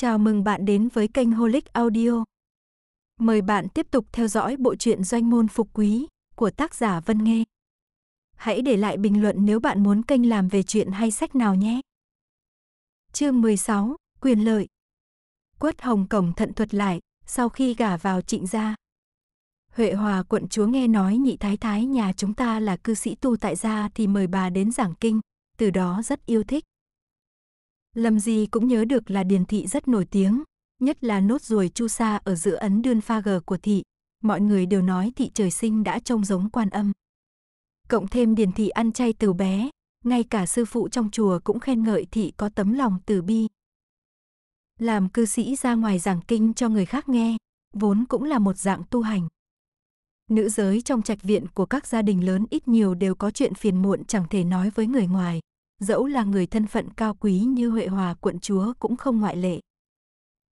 Chào mừng bạn đến với kênh Holic Audio. Mời bạn tiếp tục theo dõi bộ truyện Doanh môn phục quý của tác giả Vân Nghê. Hãy để lại bình luận nếu bạn muốn kênh làm về chuyện hay sách nào nhé. Chương 16: Quyền lợi. Quất Hồng Cổng thận thuật lại, sau khi gả vào Trịnh gia. Huệ Hòa quận chúa nghe nói nhị thái thái nhà chúng ta là cư sĩ tu tại gia thì mời bà đến giảng kinh, từ đó rất yêu thích. Lâm Di cũng nhớ được là Điền Thị rất nổi tiếng, nhất là nốt ruồi chu sa ở giữa ấn đươn pha gờ của Thị. Mọi người đều nói Thị trời sinh đã trông giống quan âm. Cộng thêm Điền Thị ăn chay từ bé, ngay cả sư phụ trong chùa cũng khen ngợi Thị có tấm lòng từ bi. Làm cư sĩ ra ngoài giảng kinh cho người khác nghe, vốn cũng là một dạng tu hành. Nữ giới trong trạch viện của các gia đình lớn ít nhiều đều có chuyện phiền muộn chẳng thể nói với người ngoài dẫu là người thân phận cao quý như Huệ Hòa quận chúa cũng không ngoại lệ.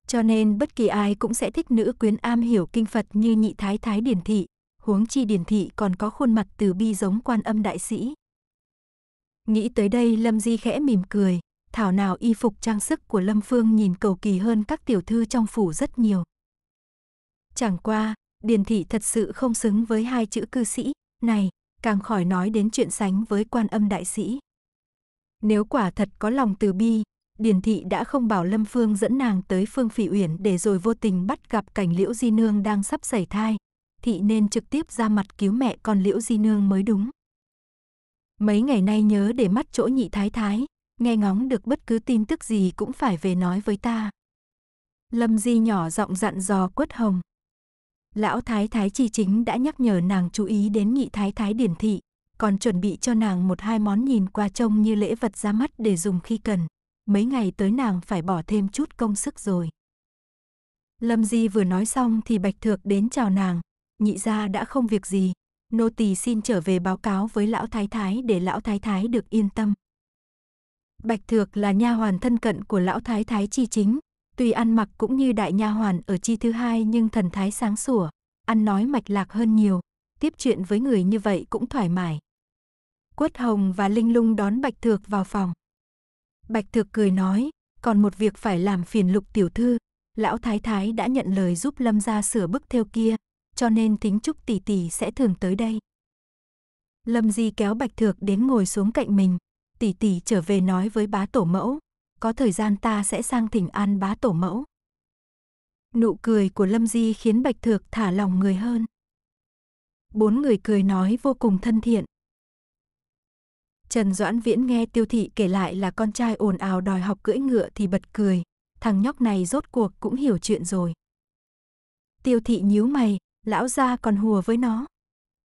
Cho nên bất kỳ ai cũng sẽ thích nữ quyến am hiểu kinh Phật như nhị thái thái điển thị, huống chi điển thị còn có khuôn mặt từ bi giống quan âm đại sĩ. Nghĩ tới đây Lâm Di khẽ mỉm cười, thảo nào y phục trang sức của Lâm Phương nhìn cầu kỳ hơn các tiểu thư trong phủ rất nhiều. Chẳng qua, điển thị thật sự không xứng với hai chữ cư sĩ, này, càng khỏi nói đến chuyện sánh với quan âm đại sĩ. Nếu quả thật có lòng từ bi, Điền Thị đã không bảo Lâm Phương dẫn nàng tới Phương Phỉ Uyển để rồi vô tình bắt gặp cảnh Liễu Di Nương đang sắp xảy thai. Thị nên trực tiếp ra mặt cứu mẹ con Liễu Di Nương mới đúng. Mấy ngày nay nhớ để mắt chỗ nhị thái thái, nghe ngóng được bất cứ tin tức gì cũng phải về nói với ta. Lâm Di nhỏ giọng dặn dò quất hồng. Lão thái thái chi chính đã nhắc nhở nàng chú ý đến nhị thái thái điển thị, còn chuẩn bị cho nàng một hai món nhìn qua trông như lễ vật ra mắt để dùng khi cần. Mấy ngày tới nàng phải bỏ thêm chút công sức rồi. Lâm Di vừa nói xong thì Bạch Thược đến chào nàng, nhị gia đã không việc gì, nô tỳ xin trở về báo cáo với lão thái thái để lão thái thái được yên tâm. Bạch Thược là nha hoàn thân cận của lão thái thái chi chính, tuy ăn mặc cũng như đại nha hoàn ở chi thứ hai nhưng thần thái sáng sủa, ăn nói mạch lạc hơn nhiều, tiếp chuyện với người như vậy cũng thoải mái. Quất Hồng và Linh Lung đón Bạch Thược vào phòng. Bạch Thược cười nói, còn một việc phải làm phiền lục tiểu thư. Lão Thái Thái đã nhận lời giúp Lâm ra sửa bức theo kia, cho nên tính Trúc tỷ tỷ sẽ thường tới đây. Lâm Di kéo Bạch Thược đến ngồi xuống cạnh mình. Tỷ tỷ trở về nói với bá tổ mẫu, có thời gian ta sẽ sang thỉnh an bá tổ mẫu. Nụ cười của Lâm Di khiến Bạch Thược thả lòng người hơn. Bốn người cười nói vô cùng thân thiện, Trần Doãn Viễn nghe Tiêu Thị kể lại là con trai ồn ào đòi học cưỡi ngựa thì bật cười, thằng nhóc này rốt cuộc cũng hiểu chuyện rồi. Tiêu Thị nhíu mày, lão gia còn hùa với nó.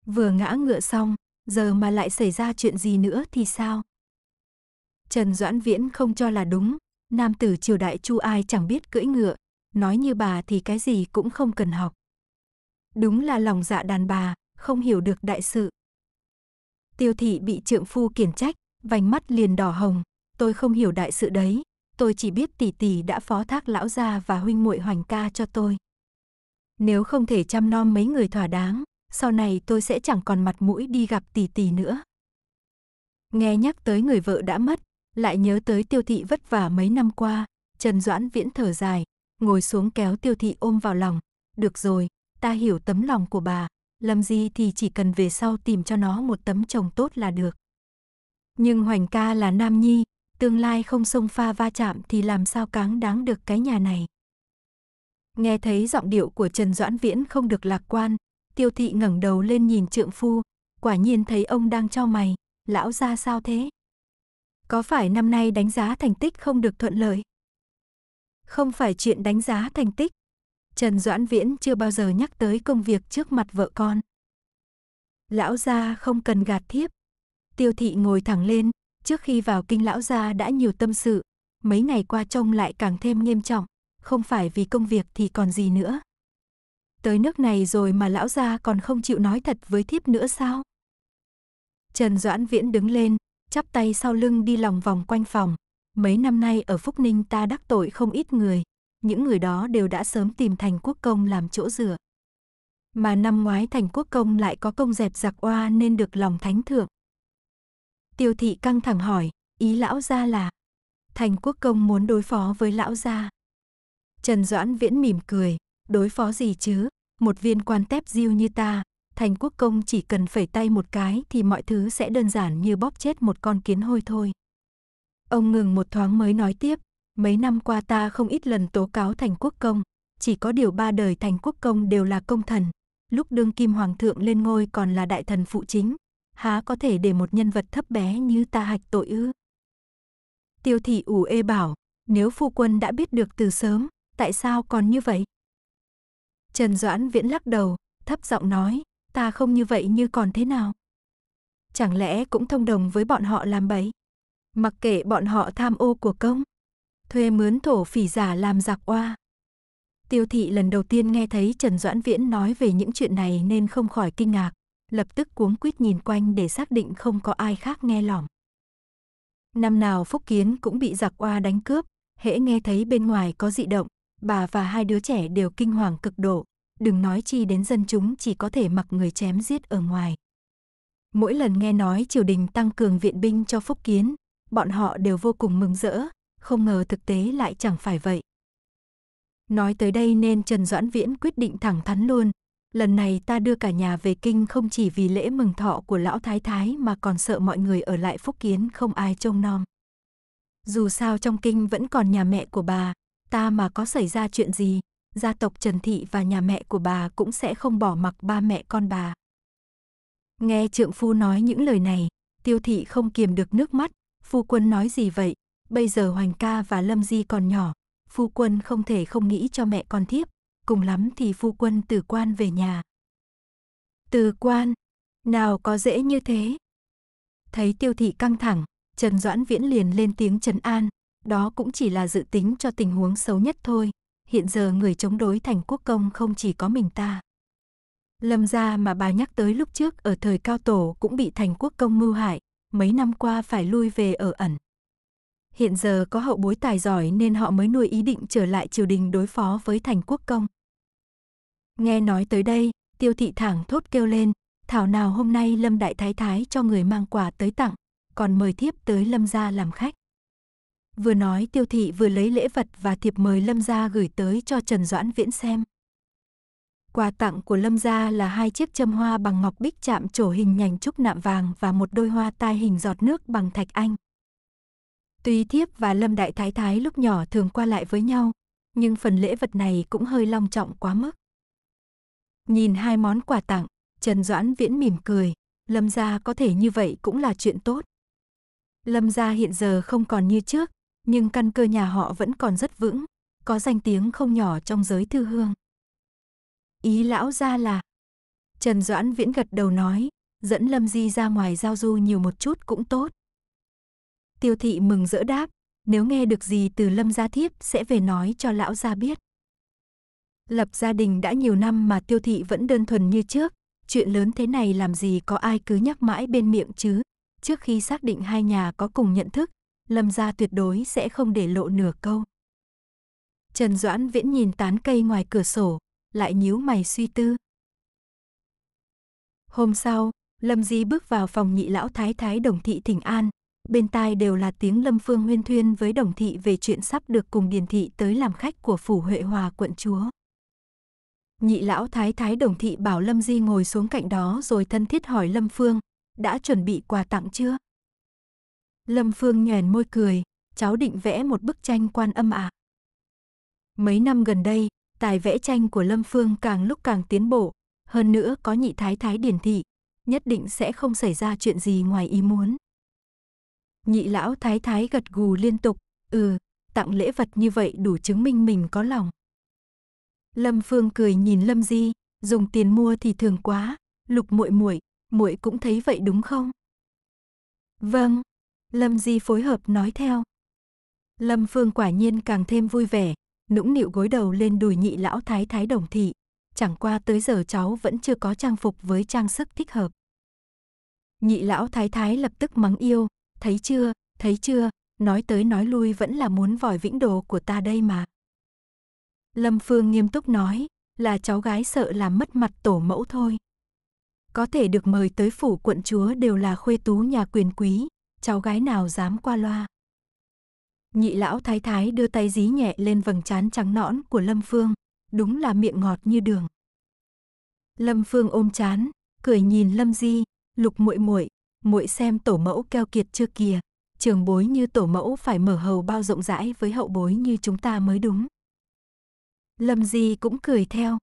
Vừa ngã ngựa xong, giờ mà lại xảy ra chuyện gì nữa thì sao? Trần Doãn Viễn không cho là đúng, nam tử triều đại Chu ai chẳng biết cưỡi ngựa, nói như bà thì cái gì cũng không cần học. Đúng là lòng dạ đàn bà, không hiểu được đại sự. Tiêu thị bị trượng phu khiển trách, vành mắt liền đỏ hồng, tôi không hiểu đại sự đấy, tôi chỉ biết tỷ tỷ đã phó thác lão gia và huynh muội Hoành ca cho tôi. Nếu không thể chăm nom mấy người thỏa đáng, sau này tôi sẽ chẳng còn mặt mũi đi gặp tỷ tỷ nữa. Nghe nhắc tới người vợ đã mất, lại nhớ tới tiêu thị vất vả mấy năm qua, Trần Doãn Viễn thở dài, ngồi xuống kéo tiêu thị ôm vào lòng. Được rồi, ta hiểu tấm lòng của bà, Lâm Di thì chỉ cần về sau tìm cho nó một tấm chồng tốt là được. Nhưng Hoành ca là nam nhi, tương lai không xông pha va chạm thì làm sao cáng đáng được cái nhà này. Nghe thấy giọng điệu của Trần Doãn Viễn không được lạc quan, tiêu thị ngẩng đầu lên nhìn trượng phu, quả nhiên thấy ông đang cho mày, lão ra sao thế? Có phải năm nay đánh giá thành tích không được thuận lợi? Không phải chuyện đánh giá thành tích, Trần Doãn Viễn chưa bao giờ nhắc tới công việc trước mặt vợ con. Lão gia không cần gạt thiếp. Tiêu thị ngồi thẳng lên, trước khi vào kinh lão gia đã nhiều tâm sự, mấy ngày qua trông lại càng thêm nghiêm trọng, không phải vì công việc thì còn gì nữa. Tới nước này rồi mà lão gia còn không chịu nói thật với thiếp nữa sao? Trần Doãn Viễn đứng lên, chắp tay sau lưng đi lòng vòng quanh phòng. Mấy năm nay ở Phúc Ninh ta đắc tội không ít người, những người đó đều đã sớm tìm thành quốc công làm chỗ dựa. Mà năm ngoái thành quốc công lại có công dẹp giặc oa nên được lòng thánh thượng. Tiêu thị căng thẳng hỏi, ý lão gia là thành quốc công muốn đối phó với lão gia. Trần Doãn Viễn mỉm cười, đối phó gì chứ, một viên quan tép diêu như ta, thành quốc công chỉ cần phẩy tay một cái thì mọi thứ sẽ đơn giản như bóp chết một con kiến hôi thôi. Ông ngừng một thoáng mới nói tiếp, Mấy năm qua ta không ít lần tố cáo thành quốc công, chỉ có điều ba đời thành quốc công đều là công thần. Lúc đương kim hoàng thượng lên ngôi còn là đại thần phụ chính, há có thể để một nhân vật thấp bé như ta hạch tội ư. Tiêu thị ủ ê bảo, nếu phu quân đã biết được từ sớm, tại sao còn như vậy? Trần Doãn Viễn lắc đầu, thấp giọng nói, ta không như vậy như còn thế nào? Chẳng lẽ cũng thông đồng với bọn họ làm bậy? Mặc kệ bọn họ tham ô của công? thuê mướn thổ phỉ giả làm giặc oa. Tiêu thị lần đầu tiên nghe thấy Trần Doãn Viễn nói về những chuyện này nên không khỏi kinh ngạc, lập tức cuống quýt nhìn quanh để xác định không có ai khác nghe lỏm. Năm nào Phúc Kiến cũng bị giặc oa đánh cướp, hễ nghe thấy bên ngoài có dị động, bà và hai đứa trẻ đều kinh hoàng cực độ, đừng nói chi đến dân chúng chỉ có thể mặc người chém giết ở ngoài. Mỗi lần nghe nói triều đình tăng cường viện binh cho Phúc Kiến, bọn họ đều vô cùng mừng rỡ, không ngờ thực tế lại chẳng phải vậy. Nói tới đây nên Trần Doãn Viễn quyết định thẳng thắn luôn. Lần này ta đưa cả nhà về kinh không chỉ vì lễ mừng thọ của lão thái thái mà còn sợ mọi người ở lại phúc kiến không ai trông nom. Dù sao trong kinh vẫn còn nhà mẹ của bà, ta mà có xảy ra chuyện gì, gia tộc Trần Thị và nhà mẹ của bà cũng sẽ không bỏ mặc ba mẹ con bà. Nghe trượng phu nói những lời này, tiêu thị không kiềm được nước mắt, phu quân nói gì vậy, Bây giờ Hoành ca và Lâm Di còn nhỏ, phu quân không thể không nghĩ cho mẹ con thiếp, cùng lắm thì phu quân từ quan về nhà. Từ quan, nào có dễ như thế? Thấy tiêu thị căng thẳng, Trần Doãn Viễn liền lên tiếng trấn an, đó cũng chỉ là dự tính cho tình huống xấu nhất thôi, hiện giờ người chống đối thành quốc công không chỉ có mình ta. Lâm gia mà bà nhắc tới lúc trước ở thời cao tổ cũng bị thành quốc công mưu hại, mấy năm qua phải lui về ở ẩn hiện giờ có hậu bối tài giỏi nên họ mới nuôi ý định trở lại triều đình đối phó với thành quốc công. Nghe nói tới đây, tiêu thị thẳng thốt kêu lên, thảo nào hôm nay Lâm Đại Thái Thái cho người mang quà tới tặng, còn mời thiếp tới Lâm gia làm khách. Vừa nói tiêu thị vừa lấy lễ vật và thiệp mời Lâm gia gửi tới cho Trần Doãn Viễn xem. Quà tặng của Lâm gia là hai chiếc châm hoa bằng ngọc bích chạm trổ hình nhành trúc nạm vàng và một đôi hoa tai hình giọt nước bằng thạch anh. Tuy thiếp và Lâm Đại Thái Thái lúc nhỏ thường qua lại với nhau, nhưng phần lễ vật này cũng hơi long trọng quá mức. Nhìn hai món quà tặng, Trần Doãn Viễn mỉm cười, Lâm gia có thể như vậy cũng là chuyện tốt. Lâm gia hiện giờ không còn như trước, nhưng căn cơ nhà họ vẫn còn rất vững, có danh tiếng không nhỏ trong giới thư hương. Ý lão gia là Trần Doãn Viễn gật đầu nói, dẫn Lâm Di ra ngoài giao du nhiều một chút cũng tốt. Tiêu thị mừng rỡ đáp, nếu nghe được gì từ lâm gia thiếp sẽ về nói cho lão gia biết. Lập gia đình đã nhiều năm mà tiêu thị vẫn đơn thuần như trước, chuyện lớn thế này làm gì có ai cứ nhắc mãi bên miệng chứ. Trước khi xác định hai nhà có cùng nhận thức, lâm gia tuyệt đối sẽ không để lộ nửa câu. Trần Doãn viễn nhìn tán cây ngoài cửa sổ, lại nhíu mày suy tư. Hôm sau, Lâm Di bước vào phòng nhị lão thái thái đồng thị thỉnh an, bên tai đều là tiếng Lâm Phương huyên thuyên với đồng thị về chuyện sắp được cùng Điền thị tới làm khách của phủ Huệ Hòa quận chúa. Nhị lão thái thái đồng thị bảo Lâm Di ngồi xuống cạnh đó rồi thân thiết hỏi Lâm Phương, đã chuẩn bị quà tặng chưa? Lâm Phương nhoèn môi cười, cháu định vẽ một bức tranh quan âm à? Mấy năm gần đây, tài vẽ tranh của Lâm Phương càng lúc càng tiến bộ, hơn nữa có nhị thái thái điển thị, nhất định sẽ không xảy ra chuyện gì ngoài ý muốn. Nhị lão thái thái gật gù liên tục, ừ, tặng lễ vật như vậy đủ chứng minh mình có lòng. Lâm Phương cười nhìn Lâm Di, dùng tiền mua thì thường quá, lục muội muội, muội cũng thấy vậy đúng không? Vâng, Lâm Di phối hợp nói theo. Lâm Phương quả nhiên càng thêm vui vẻ, nũng nịu gối đầu lên đùi nhị lão thái thái đồng thị. Chẳng qua tới giờ cháu vẫn chưa có trang phục với trang sức thích hợp. Nhị lão thái thái lập tức mắng yêu, thấy chưa, thấy chưa, nói tới nói lui vẫn là muốn vòi vĩnh đồ của ta đây mà. Lâm Phương nghiêm túc nói, là cháu gái sợ làm mất mặt tổ mẫu thôi. Có thể được mời tới phủ quận chúa đều là khuê tú nhà quyền quý, cháu gái nào dám qua loa. Nhị lão thái thái đưa tay dí nhẹ lên vầng trán trắng nõn của Lâm Phương, đúng là miệng ngọt như đường. Lâm Phương ôm chán, cười nhìn Lâm Di, "Lục muội muội, muội xem tổ mẫu keo kiệt chưa kìa, trường bối như tổ mẫu phải mở hầu bao rộng rãi với hậu bối như chúng ta mới đúng. Lâm Di cũng cười theo.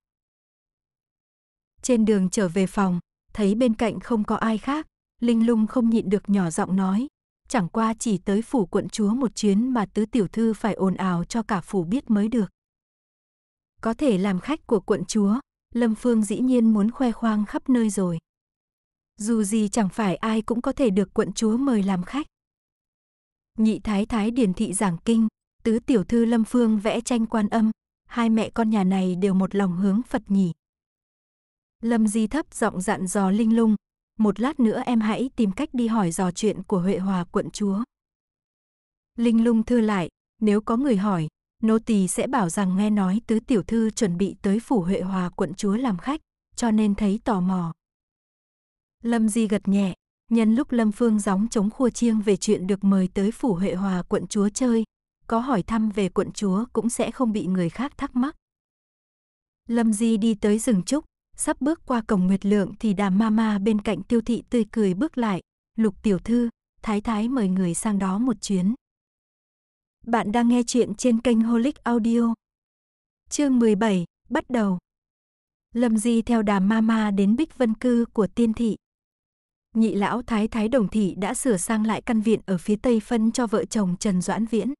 Trên đường trở về phòng, thấy bên cạnh không có ai khác, Linh Lung không nhịn được nhỏ giọng nói, chẳng qua chỉ tới phủ quận chúa một chuyến mà tứ tiểu thư phải ồn ào cho cả phủ biết mới được. Có thể làm khách của quận chúa, Lâm Phương dĩ nhiên muốn khoe khoang khắp nơi rồi dù gì chẳng phải ai cũng có thể được quận chúa mời làm khách. Nhị thái thái điển thị giảng kinh, tứ tiểu thư lâm phương vẽ tranh quan âm, hai mẹ con nhà này đều một lòng hướng Phật nhỉ. Lâm Di thấp giọng dặn dò Linh Lung, một lát nữa em hãy tìm cách đi hỏi dò chuyện của Huệ Hòa quận chúa. Linh Lung thưa lại, nếu có người hỏi, nô tỳ sẽ bảo rằng nghe nói tứ tiểu thư chuẩn bị tới phủ Huệ Hòa quận chúa làm khách, cho nên thấy tò mò. Lâm Di gật nhẹ, nhân lúc Lâm Phương gióng chống khua chiêng về chuyện được mời tới phủ Huệ Hòa quận chúa chơi, có hỏi thăm về quận chúa cũng sẽ không bị người khác thắc mắc. Lâm Di đi tới rừng trúc, sắp bước qua cổng Nguyệt Lượng thì Đàm Mama bên cạnh Tiêu thị tươi cười bước lại, "Lục tiểu thư, thái thái mời người sang đó một chuyến." Bạn đang nghe chuyện trên kênh Holic Audio. Chương 17, bắt đầu. Lâm Di theo Đàm Mama đến Bích Vân cư của Tiên thị nhị lão thái thái đồng thị đã sửa sang lại căn viện ở phía tây phân cho vợ chồng Trần Doãn Viễn.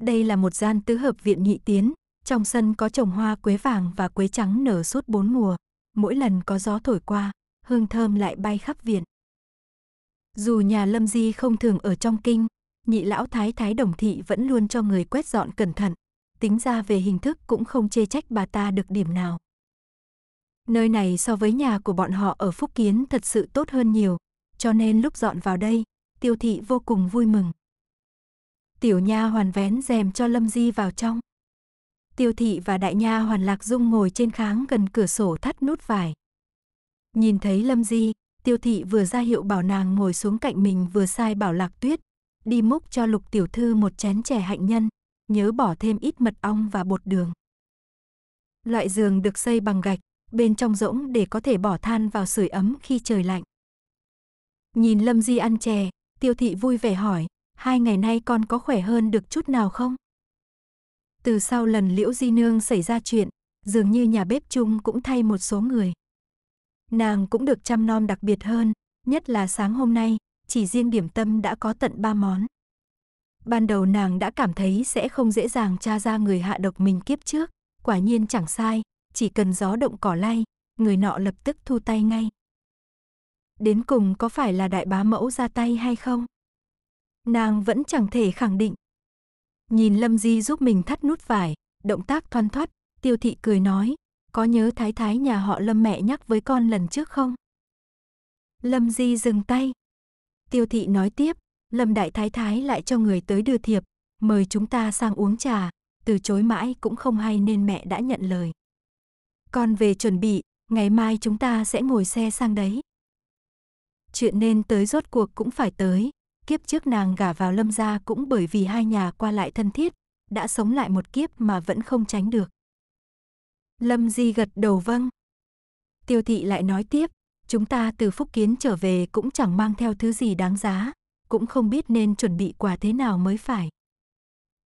Đây là một gian tứ hợp viện nhị tiến, trong sân có trồng hoa quế vàng và quế trắng nở suốt bốn mùa, mỗi lần có gió thổi qua, hương thơm lại bay khắp viện. Dù nhà Lâm Di không thường ở trong kinh, nhị lão thái thái đồng thị vẫn luôn cho người quét dọn cẩn thận, tính ra về hình thức cũng không chê trách bà ta được điểm nào. Nơi này so với nhà của bọn họ ở Phúc Kiến thật sự tốt hơn nhiều, cho nên lúc dọn vào đây, Tiêu thị vô cùng vui mừng. Tiểu Nha hoàn vén rèm cho Lâm Di vào trong. Tiêu thị và Đại Nha hoàn Lạc Dung ngồi trên kháng gần cửa sổ thắt nút vải. Nhìn thấy Lâm Di, Tiêu thị vừa ra hiệu bảo nàng ngồi xuống cạnh mình vừa sai bảo Lạc Tuyết đi múc cho Lục tiểu thư một chén chè hạnh nhân, nhớ bỏ thêm ít mật ong và bột đường. Loại giường được xây bằng gạch, bên trong rỗng để có thể bỏ than vào sưởi ấm khi trời lạnh. Nhìn Lâm Di ăn chè, tiêu thị vui vẻ hỏi, hai ngày nay con có khỏe hơn được chút nào không? Từ sau lần Liễu Di Nương xảy ra chuyện, dường như nhà bếp chung cũng thay một số người. Nàng cũng được chăm nom đặc biệt hơn, nhất là sáng hôm nay, chỉ riêng điểm tâm đã có tận ba món. Ban đầu nàng đã cảm thấy sẽ không dễ dàng tra ra người hạ độc mình kiếp trước, quả nhiên chẳng sai, chỉ cần gió động cỏ lay, người nọ lập tức thu tay ngay. Đến cùng có phải là đại bá mẫu ra tay hay không? Nàng vẫn chẳng thể khẳng định. Nhìn Lâm Di giúp mình thắt nút vải, động tác thoăn thoắt, tiêu thị cười nói, có nhớ thái thái nhà họ Lâm mẹ nhắc với con lần trước không? Lâm Di dừng tay. Tiêu thị nói tiếp, Lâm Đại Thái Thái lại cho người tới đưa thiệp, mời chúng ta sang uống trà, từ chối mãi cũng không hay nên mẹ đã nhận lời. Con về chuẩn bị, ngày mai chúng ta sẽ ngồi xe sang đấy. Chuyện nên tới rốt cuộc cũng phải tới. Kiếp trước nàng gả vào lâm gia cũng bởi vì hai nhà qua lại thân thiết, đã sống lại một kiếp mà vẫn không tránh được. Lâm Di gật đầu vâng. Tiêu thị lại nói tiếp, chúng ta từ Phúc Kiến trở về cũng chẳng mang theo thứ gì đáng giá, cũng không biết nên chuẩn bị quà thế nào mới phải.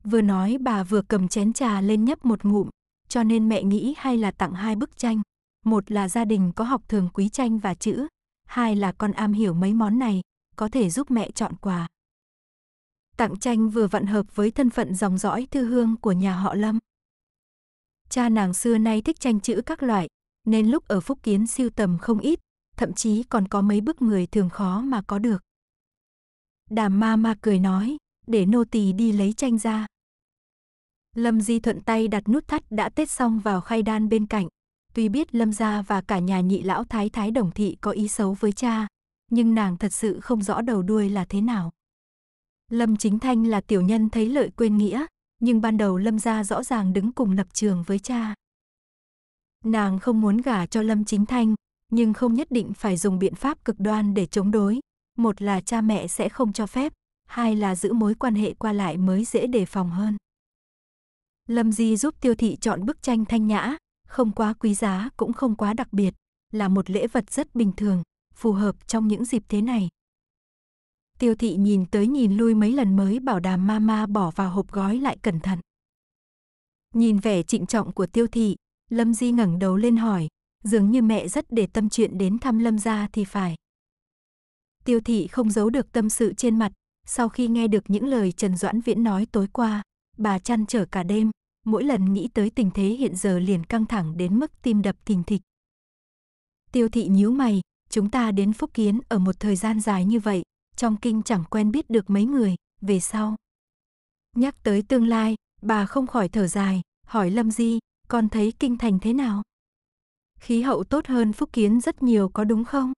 Vừa nói bà vừa cầm chén trà lên nhấp một ngụm, cho nên mẹ nghĩ hay là tặng hai bức tranh. Một là gia đình có học thường quý tranh và chữ, hai là con am hiểu mấy món này, có thể giúp mẹ chọn quà. Tặng tranh vừa vận hợp với thân phận dòng dõi thư hương của nhà họ Lâm. Cha nàng xưa nay thích tranh chữ các loại, nên lúc ở Phúc Kiến siêu tầm không ít, thậm chí còn có mấy bức người thường khó mà có được. Đàm ma ma cười nói, để nô tỳ đi lấy tranh ra. Lâm Di thuận tay đặt nút thắt đã tết xong vào khay đan bên cạnh. Tuy biết Lâm gia và cả nhà nhị lão thái thái đồng thị có ý xấu với cha, nhưng nàng thật sự không rõ đầu đuôi là thế nào. Lâm Chính Thanh là tiểu nhân thấy lợi quên nghĩa, nhưng ban đầu Lâm gia rõ ràng đứng cùng lập trường với cha. Nàng không muốn gả cho Lâm Chính Thanh, nhưng không nhất định phải dùng biện pháp cực đoan để chống đối. Một là cha mẹ sẽ không cho phép, hai là giữ mối quan hệ qua lại mới dễ đề phòng hơn. Lâm Di giúp Tiêu Thị chọn bức tranh thanh nhã, không quá quý giá cũng không quá đặc biệt, là một lễ vật rất bình thường, phù hợp trong những dịp thế này. Tiêu Thị nhìn tới nhìn lui mấy lần mới bảo đảm mama bỏ vào hộp gói lại cẩn thận. Nhìn vẻ trịnh trọng của Tiêu Thị, Lâm Di ngẩng đầu lên hỏi, dường như mẹ rất để tâm chuyện đến thăm Lâm gia thì phải. Tiêu Thị không giấu được tâm sự trên mặt, sau khi nghe được những lời Trần Doãn Viễn nói tối qua, bà chăn trở cả đêm, mỗi lần nghĩ tới tình thế hiện giờ liền căng thẳng đến mức tim đập thình thịch. Tiêu thị nhíu mày, chúng ta đến Phúc Kiến ở một thời gian dài như vậy, trong kinh chẳng quen biết được mấy người, về sau. Nhắc tới tương lai, bà không khỏi thở dài, hỏi Lâm Di, con thấy kinh thành thế nào? Khí hậu tốt hơn Phúc Kiến rất nhiều có đúng không?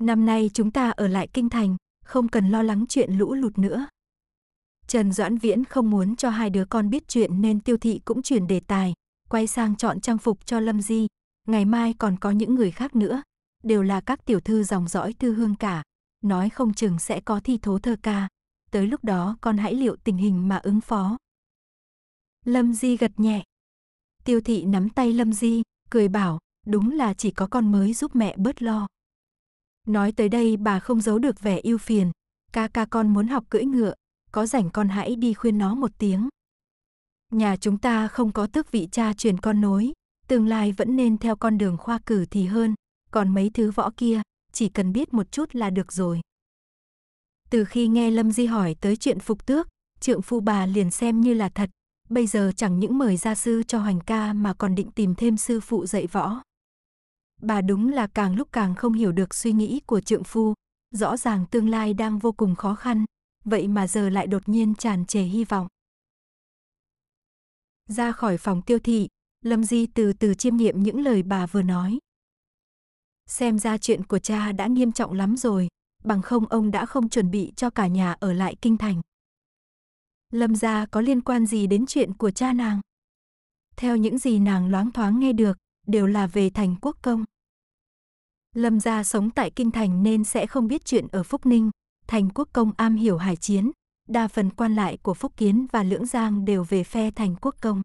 Năm nay chúng ta ở lại kinh thành, không cần lo lắng chuyện lũ lụt nữa. Trần Doãn Viễn không muốn cho hai đứa con biết chuyện nên tiêu thị cũng chuyển đề tài, quay sang chọn trang phục cho Lâm Di. Ngày mai còn có những người khác nữa, đều là các tiểu thư dòng dõi thư hương cả. Nói không chừng sẽ có thi thố thơ ca. Tới lúc đó con hãy liệu tình hình mà ứng phó. Lâm Di gật nhẹ. Tiêu thị nắm tay Lâm Di, cười bảo, đúng là chỉ có con mới giúp mẹ bớt lo. Nói tới đây bà không giấu được vẻ yêu phiền, ca ca con muốn học cưỡi ngựa, có rảnh con hãy đi khuyên nó một tiếng. Nhà chúng ta không có tước vị cha truyền con nối, tương lai vẫn nên theo con đường khoa cử thì hơn, còn mấy thứ võ kia, chỉ cần biết một chút là được rồi. Từ khi nghe Lâm Di hỏi tới chuyện phục tước, trượng phu bà liền xem như là thật, bây giờ chẳng những mời gia sư cho hoành ca mà còn định tìm thêm sư phụ dạy võ. Bà đúng là càng lúc càng không hiểu được suy nghĩ của trượng phu, rõ ràng tương lai đang vô cùng khó khăn, vậy mà giờ lại đột nhiên tràn trề hy vọng. Ra khỏi phòng tiêu thị, Lâm Di từ từ chiêm nghiệm những lời bà vừa nói. Xem ra chuyện của cha đã nghiêm trọng lắm rồi, bằng không ông đã không chuẩn bị cho cả nhà ở lại kinh thành. Lâm gia có liên quan gì đến chuyện của cha nàng? Theo những gì nàng loáng thoáng nghe được, đều là về thành quốc công. Lâm gia sống tại kinh thành nên sẽ không biết chuyện ở Phúc Ninh, Thành Quốc Công am hiểu hải chiến, đa phần quan lại của Phúc Kiến và Lưỡng Giang đều về phe Thành Quốc Công.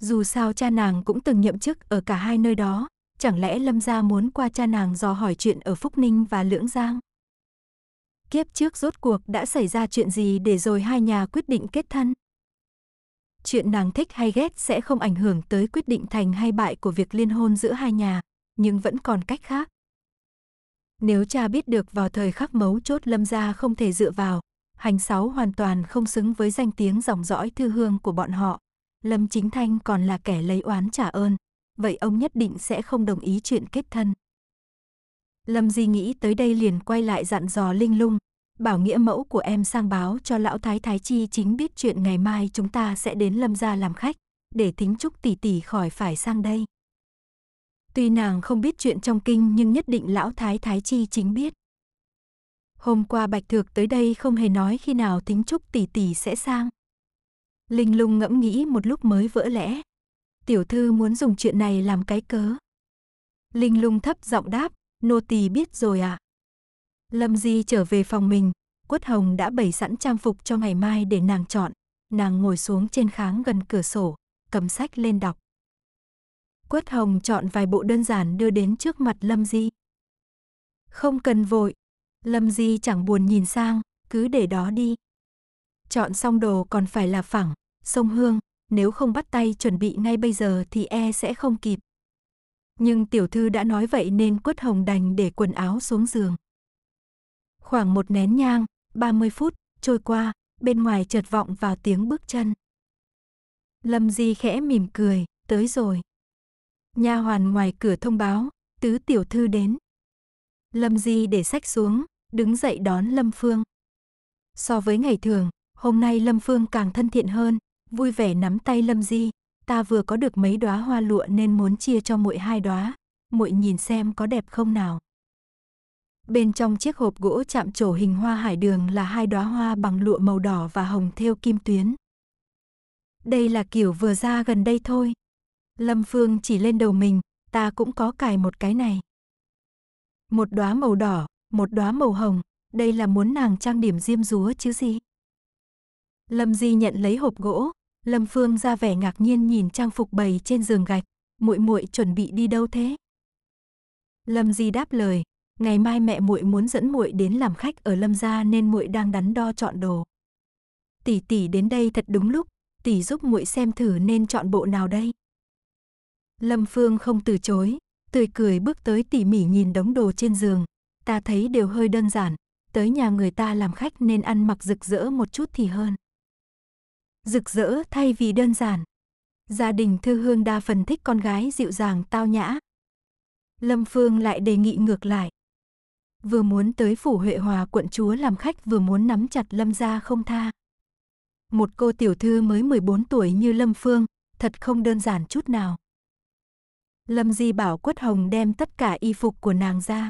Dù sao cha nàng cũng từng nhậm chức ở cả hai nơi đó, chẳng lẽ Lâm gia muốn qua cha nàng dò hỏi chuyện ở Phúc Ninh và Lưỡng Giang? Kiếp trước rốt cuộc đã xảy ra chuyện gì để rồi hai nhà quyết định kết thân? Chuyện nàng thích hay ghét sẽ không ảnh hưởng tới quyết định thành hay bại của việc liên hôn giữa hai nhà, nhưng vẫn còn cách khác. Nếu cha biết được vào thời khắc mấu chốt lâm gia không thể dựa vào, hành sáu hoàn toàn không xứng với danh tiếng dòng dõi thư hương của bọn họ. Lâm Chính Thanh còn là kẻ lấy oán trả ơn, vậy ông nhất định sẽ không đồng ý chuyện kết thân. Lâm Di nghĩ tới đây liền quay lại dặn dò Linh Lung, bảo nghĩa mẫu của em sang báo cho lão thái thái chi chính biết chuyện ngày mai chúng ta sẽ đến Lâm gia làm khách, để tính chúc tỷ tỷ khỏi phải sang đây. Tuy nàng không biết chuyện trong kinh nhưng nhất định lão thái thái chi chính biết. Hôm qua Bạch Thược tới đây không hề nói khi nào tính Trúc tỷ tỷ sẽ sang. Linh lung ngẫm nghĩ một lúc mới vỡ lẽ. Tiểu thư muốn dùng chuyện này làm cái cớ. Linh lung thấp giọng đáp, nô tỳ biết rồi ạ. À? Lâm Di trở về phòng mình, Quất Hồng đã bày sẵn trang phục cho ngày mai để nàng chọn. Nàng ngồi xuống trên kháng gần cửa sổ, cầm sách lên đọc. Quất Hồng chọn vài bộ đơn giản đưa đến trước mặt Lâm Di. Không cần vội, Lâm Di chẳng buồn nhìn sang, cứ để đó đi. Chọn xong đồ còn phải là phẳng, sông hương, nếu không bắt tay chuẩn bị ngay bây giờ thì e sẽ không kịp. Nhưng tiểu thư đã nói vậy nên Quất Hồng đành để quần áo xuống giường. Khoảng một nén nhang, 30 phút, trôi qua, bên ngoài chợt vọng vào tiếng bước chân. Lâm Di khẽ mỉm cười, tới rồi. Nha hoàn ngoài cửa thông báo, tứ tiểu thư đến. Lâm Di để sách xuống, đứng dậy đón Lâm Phương. So với ngày thường, hôm nay Lâm Phương càng thân thiện hơn, vui vẻ nắm tay Lâm Di, ta vừa có được mấy đóa hoa lụa nên muốn chia cho muội hai đóa, muội nhìn xem có đẹp không nào. Bên trong chiếc hộp gỗ chạm trổ hình hoa hải đường là hai đóa hoa bằng lụa màu đỏ và hồng thêu kim tuyến. Đây là kiểu vừa ra gần đây thôi, Lâm Phương chỉ lên đầu mình, ta cũng có cài một cái này. Một đóa màu đỏ, một đóa màu hồng, đây là muốn nàng trang điểm diêm rúa chứ gì. Lâm Di nhận lấy hộp gỗ, Lâm Phương ra vẻ ngạc nhiên nhìn trang phục bày trên giường gạch, muội muội chuẩn bị đi đâu thế? Lâm Di đáp lời, ngày mai mẹ muội muốn dẫn muội đến làm khách ở Lâm gia nên muội đang đắn đo chọn đồ. Tỷ tỷ đến đây thật đúng lúc, tỷ giúp muội xem thử nên chọn bộ nào đây? Lâm Phương không từ chối, tươi cười bước tới tỉ mỉ nhìn đống đồ trên giường. Ta thấy đều hơi đơn giản, tới nhà người ta làm khách nên ăn mặc rực rỡ một chút thì hơn. Rực rỡ thay vì đơn giản. Gia đình Thư Hương đa phần thích con gái dịu dàng tao nhã. Lâm Phương lại đề nghị ngược lại. Vừa muốn tới phủ Huệ Hòa quận chúa làm khách vừa muốn nắm chặt Lâm gia không tha. Một cô tiểu thư mới 14 tuổi như Lâm Phương, thật không đơn giản chút nào. Lâm Di bảo Quất Hồng đem tất cả y phục của nàng ra.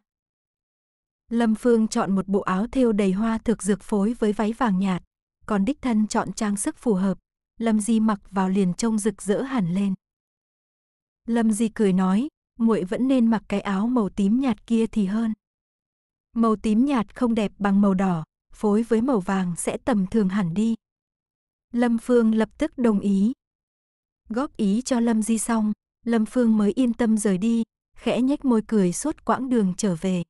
Lâm Phương chọn một bộ áo thêu đầy hoa thực dược phối với váy vàng nhạt, còn đích thân chọn trang sức phù hợp. Lâm Di mặc vào liền trông rực rỡ hẳn lên. Lâm Di cười nói, muội vẫn nên mặc cái áo màu tím nhạt kia thì hơn. Màu tím nhạt không đẹp bằng màu đỏ, phối với màu vàng sẽ tầm thường hẳn đi. Lâm Phương lập tức đồng ý. Góp ý cho Lâm Di xong, Lâm Phương mới yên tâm rời đi, khẽ nhếch môi cười suốt quãng đường trở về.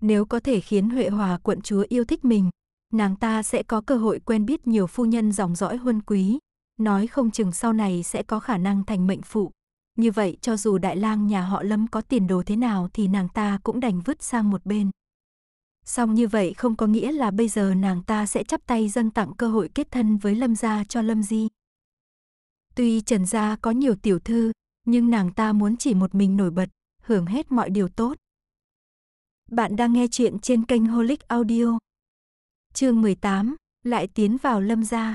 Nếu có thể khiến Huệ Hòa quận chúa yêu thích mình, nàng ta sẽ có cơ hội quen biết nhiều phu nhân dòng dõi huân quý, nói không chừng sau này sẽ có khả năng thành mệnh phụ. Như vậy cho dù đại lang nhà họ Lâm có tiền đồ thế nào thì nàng ta cũng đành vứt sang một bên. Song như vậy không có nghĩa là bây giờ nàng ta sẽ chắp tay dâng tặng cơ hội kết thân với Lâm gia cho Lâm Di. Tuy Trần gia có nhiều tiểu thư, nhưng nàng ta muốn chỉ một mình nổi bật, hưởng hết mọi điều tốt. Bạn đang nghe chuyện trên kênh Holic Audio. Chương 18, lại tiến vào Lâm gia.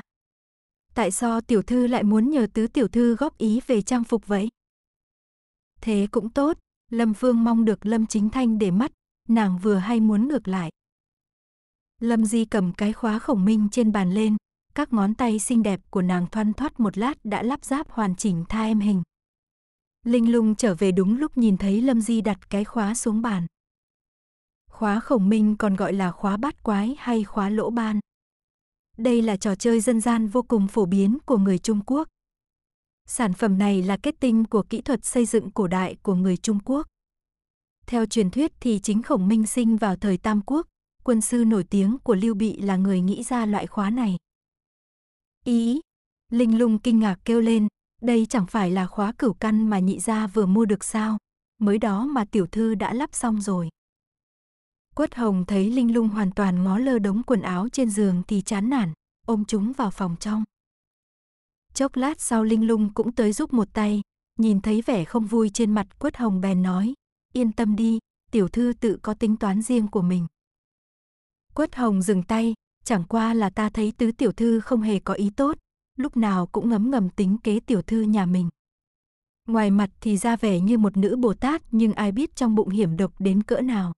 Tại sao tiểu thư lại muốn nhờ tứ tiểu thư góp ý về trang phục vậy? Thế cũng tốt, Lâm Vương mong được Lâm Chính Thanh để mắt, nàng vừa hay muốn ngược lại. Lâm Di cầm cái khóa khổng minh trên bàn lên, các ngón tay xinh đẹp của nàng thoăn thoắt một lát đã lắp ráp hoàn chỉnh tha em hình. Linh lung trở về đúng lúc nhìn thấy Lâm Di đặt cái khóa xuống bàn. Khóa khổng minh còn gọi là khóa bát quái hay khóa lỗ ban. Đây là trò chơi dân gian vô cùng phổ biến của người Trung Quốc. Sản phẩm này là kết tinh của kỹ thuật xây dựng cổ đại của người Trung Quốc. Theo truyền thuyết thì chính Khổng Minh sinh vào thời Tam Quốc, quân sư nổi tiếng của Lưu Bị là người nghĩ ra loại khóa này. Ý, Linh Lung kinh ngạc kêu lên, đây chẳng phải là khóa cửu căn mà nhị gia vừa mua được sao? Mới đó mà tiểu thư đã lắp xong rồi. Quất Hồng thấy Linh Lung hoàn toàn ngó lơ đống quần áo trên giường thì chán nản, ôm chúng vào phòng trong. Chốc lát sau Linh Lung cũng tới giúp một tay, nhìn thấy vẻ không vui trên mặt Quất Hồng bèn nói, yên tâm đi, tiểu thư tự có tính toán riêng của mình. Quất Hồng dừng tay, chẳng qua là ta thấy tứ tiểu thư không hề có ý tốt, lúc nào cũng ngấm ngầm tính kế tiểu thư nhà mình. Ngoài mặt thì ra vẻ như một nữ Bồ Tát nhưng ai biết trong bụng hiểm độc đến cỡ nào.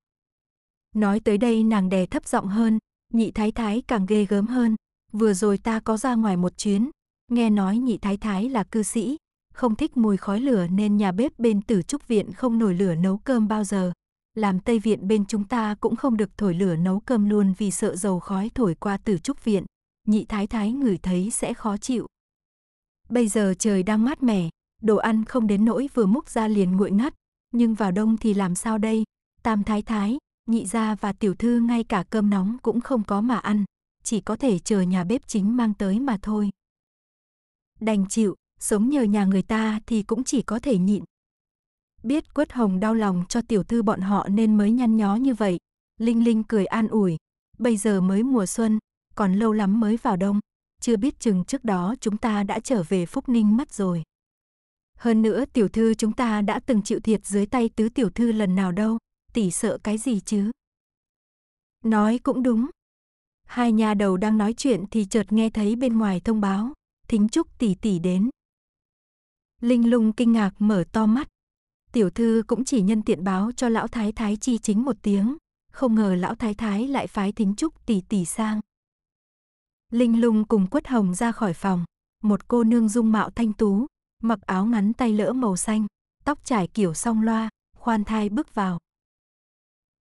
Nói tới đây nàng đè thấp giọng hơn, nhị thái thái càng ghê gớm hơn. Vừa rồi ta có ra ngoài một chuyến, nghe nói nhị thái thái là cư sĩ, không thích mùi khói lửa nên nhà bếp bên tử trúc viện không nổi lửa nấu cơm bao giờ. Làm tây viện bên chúng ta cũng không được thổi lửa nấu cơm luôn vì sợ dầu khói thổi qua tử trúc viện nhị thái thái ngửi thấy sẽ khó chịu. Bây giờ trời đang mát mẻ, đồ ăn không đến nỗi vừa múc ra liền nguội ngắt, nhưng vào đông thì làm sao đây? Tam thái thái, nhị gia và tiểu thư ngay cả cơm nóng cũng không có mà ăn, chỉ có thể chờ nhà bếp chính mang tới mà thôi. Đành chịu, sống nhờ nhà người ta thì cũng chỉ có thể nhịn. Biết Quất Hồng đau lòng cho tiểu thư bọn họ nên mới nhăn nhó như vậy, Linh Linh cười an ủi, bây giờ mới mùa xuân, còn lâu lắm mới vào đông, chưa biết chừng trước đó chúng ta đã trở về Phúc Ninh mất rồi. Hơn nữa tiểu thư chúng ta đã từng chịu thiệt dưới tay tứ tiểu thư lần nào đâu, tỷ sợ cái gì chứ. Nói cũng đúng. Hai nhà đầu đang nói chuyện thì chợt nghe thấy bên ngoài thông báo, thính trúc tỷ tỷ đến. Linh lung kinh ngạc mở to mắt. Tiểu thư cũng chỉ nhân tiện báo cho lão thái thái chi chính một tiếng, không ngờ lão thái thái lại phái thính trúc tỷ tỷ sang. Linh lung cùng quất hồng ra khỏi phòng, một cô nương dung mạo thanh tú, mặc áo ngắn tay lỡ màu xanh, tóc trải kiểu song loa, khoan thai bước vào.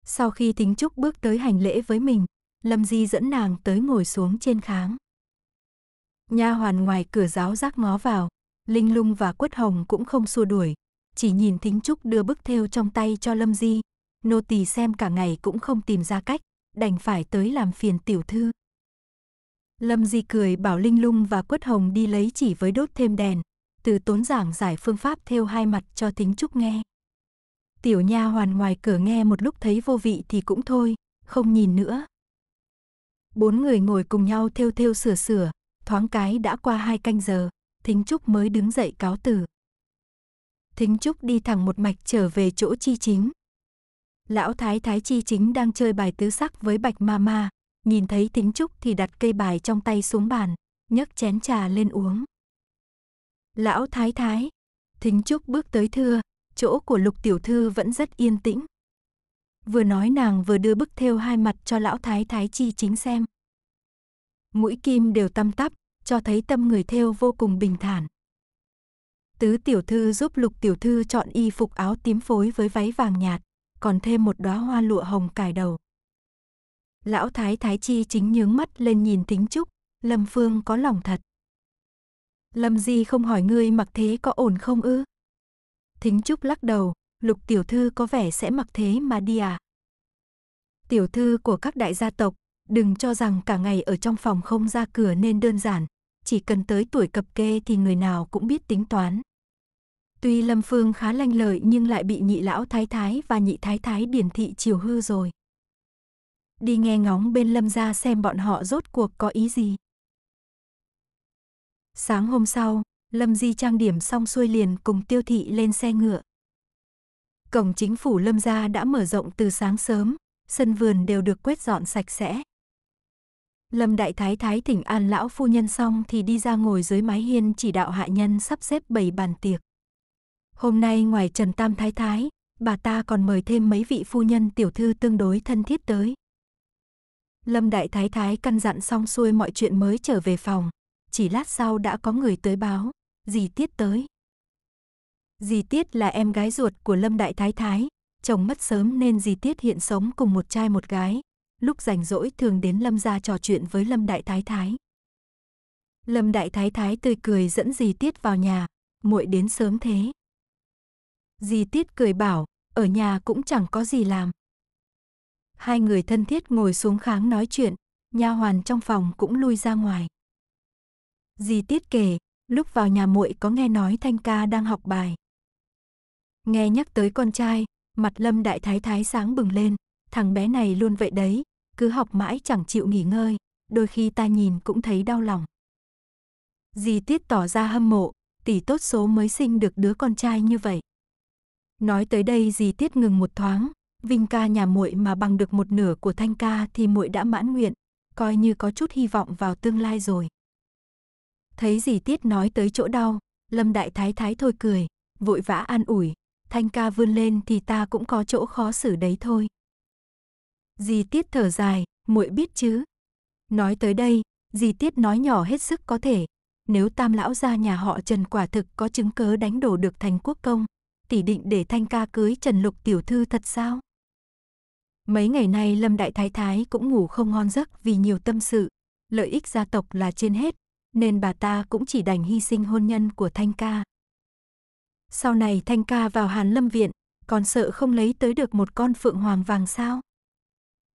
Sau khi tính trúc bước tới hành lễ với mình, Lâm Di dẫn nàng tới ngồi xuống trên kháng. Nha hoàn ngoài cửa giáo giác ngó vào, Linh Lung và Quất Hồng cũng không xua đuổi, chỉ nhìn Thính Trúc đưa bức thêu trong tay cho Lâm Di, nô tỳ xem cả ngày cũng không tìm ra cách, đành phải tới làm phiền tiểu thư. Lâm Di cười bảo Linh Lung và Quất Hồng đi lấy chỉ với đốt thêm đèn, từ tốn giảng giải phương pháp theo hai mặt cho Thính Trúc nghe. Tiểu nha hoàn ngoài cửa nghe một lúc thấy vô vị thì cũng thôi, không nhìn nữa. Bốn người ngồi cùng nhau theo theo sửa sửa, thoáng cái đã qua hai canh giờ, Thính Trúc mới đứng dậy cáo từ. Thính Trúc đi thẳng một mạch trở về chỗ chi chính. Lão Thái Thái chi chính đang chơi bài tứ sắc với Bạch Ma Ma, nhìn thấy thính trúc thì đặt cây bài trong tay xuống bàn, nhấc chén trà lên uống. Lão thái thái, thính trúc bước tới thưa, chỗ của lục tiểu thư vẫn rất yên tĩnh. Vừa nói nàng vừa đưa bức thêu hai mặt cho lão thái thái chi chính xem. Mũi kim đều tăm tắp, cho thấy tâm người thêu vô cùng bình thản. Tứ tiểu thư giúp lục tiểu thư chọn y phục áo tím phối với váy vàng nhạt, còn thêm một đóa hoa lụa hồng cài đầu. Lão Thái Thái Chi chính nhướng mắt lên nhìn Thính Trúc, Lâm Phương có lòng thật. Lâm Di không hỏi ngươi mặc thế có ổn không ư? Thính Trúc lắc đầu, lục tiểu thư có vẻ sẽ mặc thế mà đi à? Tiểu thư của các đại gia tộc, đừng cho rằng cả ngày ở trong phòng không ra cửa nên đơn giản, chỉ cần tới tuổi cập kê thì người nào cũng biết tính toán. Tuy Lâm Phương khá lanh lợi nhưng lại bị nhị lão thái thái và nhị thái thái điển thị chiều hư rồi đi nghe ngóng bên lâm gia xem bọn họ rốt cuộc có ý gì. Sáng hôm sau, Lâm Di trang điểm xong xuôi liền cùng tiêu thị lên xe ngựa. Cổng chính phủ Lâm Gia đã mở rộng từ sáng sớm, sân vườn đều được quét dọn sạch sẽ. Lâm Đại Thái Thái thỉnh an lão phu nhân xong thì đi ra ngồi dưới mái hiên chỉ đạo hạ nhân sắp xếp bày bàn tiệc. Hôm nay ngoài Trần Tam Thái Thái, bà ta còn mời thêm mấy vị phu nhân tiểu thư tương đối thân thiết tới. Lâm Đại Thái Thái căn dặn xong xuôi mọi chuyện mới trở về phòng. Chỉ lát sau đã có người tới báo. Dì Tiết tới. Dì Tiết là em gái ruột của Lâm Đại Thái Thái. Chồng mất sớm nên dì Tiết hiện sống cùng một trai một gái. Lúc rảnh rỗi thường đến Lâm ra trò chuyện với Lâm Đại Thái Thái. Lâm Đại Thái Thái tươi cười dẫn dì Tiết vào nhà. muội đến sớm thế. Dì Tiết cười bảo, ở nhà cũng chẳng có gì làm. Hai người thân thiết ngồi xuống kháng nói chuyện, nha hoàn trong phòng cũng lui ra ngoài. Dì Tiết kể, lúc vào nhà muội có nghe nói Thanh ca đang học bài. Nghe nhắc tới con trai, mặt Lâm đại thái thái sáng bừng lên, thằng bé này luôn vậy đấy, cứ học mãi chẳng chịu nghỉ ngơi, đôi khi ta nhìn cũng thấy đau lòng. Dì Tiết tỏ ra hâm mộ, tỷ tốt số mới sinh được đứa con trai như vậy. Nói tới đây dì Tiết ngừng một thoáng, Vinh ca nhà muội mà bằng được một nửa của Thanh ca thì muội đã mãn nguyện, coi như có chút hy vọng vào tương lai rồi. Thấy dì Tiết nói tới chỗ đau, Lâm Đại Thái Thái thôi cười, vội vã an ủi, Thanh ca vươn lên thì ta cũng có chỗ khó xử đấy thôi. Dì Tiết thở dài, muội biết chứ. Nói tới đây, dì Tiết nói nhỏ hết sức có thể, nếu tam lão gia nhà họ Trần quả thực có chứng cớ đánh đổ được thành quốc công, tỷ định để Thanh ca cưới Trần Lục tiểu thư thật sao? Mấy ngày nay Lâm Đại Thái Thái cũng ngủ không ngon giấc vì nhiều tâm sự, lợi ích gia tộc là trên hết, nên bà ta cũng chỉ đành hy sinh hôn nhân của Thanh Ca. Sau này Thanh Ca vào Hàn Lâm Viện, còn sợ không lấy tới được một con phượng hoàng vàng sao?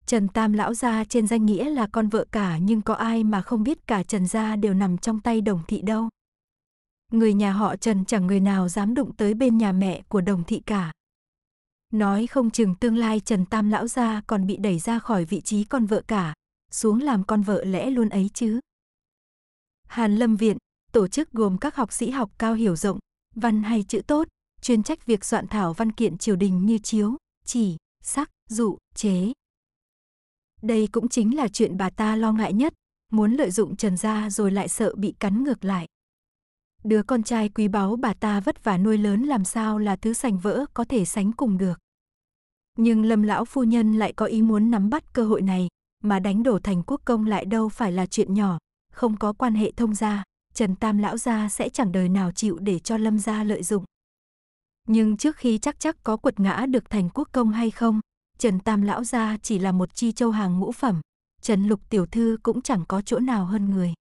Trần Tam lão gia trên danh nghĩa là con vợ cả nhưng có ai mà không biết cả Trần gia đều nằm trong tay Đồng thị đâu. Người nhà họ Trần chẳng người nào dám đụng tới bên nhà mẹ của Đồng thị cả. Nói không chừng tương lai Trần Tam lão gia còn bị đẩy ra khỏi vị trí con vợ cả, xuống làm con vợ lẽ luôn ấy chứ. Hàn Lâm Viện, tổ chức gồm các học sĩ học cao hiểu rộng, văn hay chữ tốt, chuyên trách việc soạn thảo văn kiện triều đình như chiếu, chỉ, sắc, dụ, chế. Đây cũng chính là chuyện bà ta lo ngại nhất, muốn lợi dụng Trần gia rồi lại sợ bị cắn ngược lại. Đứa con trai quý báu bà ta vất vả nuôi lớn làm sao là thứ sành vỡ có thể sánh cùng được. Nhưng Lâm lão phu nhân lại có ý muốn nắm bắt cơ hội này, mà đánh đổ thành quốc công lại đâu phải là chuyện nhỏ, không có quan hệ thông gia, Trần Tam lão gia sẽ chẳng đời nào chịu để cho Lâm gia lợi dụng. Nhưng trước khi chắc chắc có quật ngã được thành quốc công hay không, Trần Tam lão gia chỉ là một chi châu hàng ngũ phẩm, Trần Lục tiểu thư cũng chẳng có chỗ nào hơn người.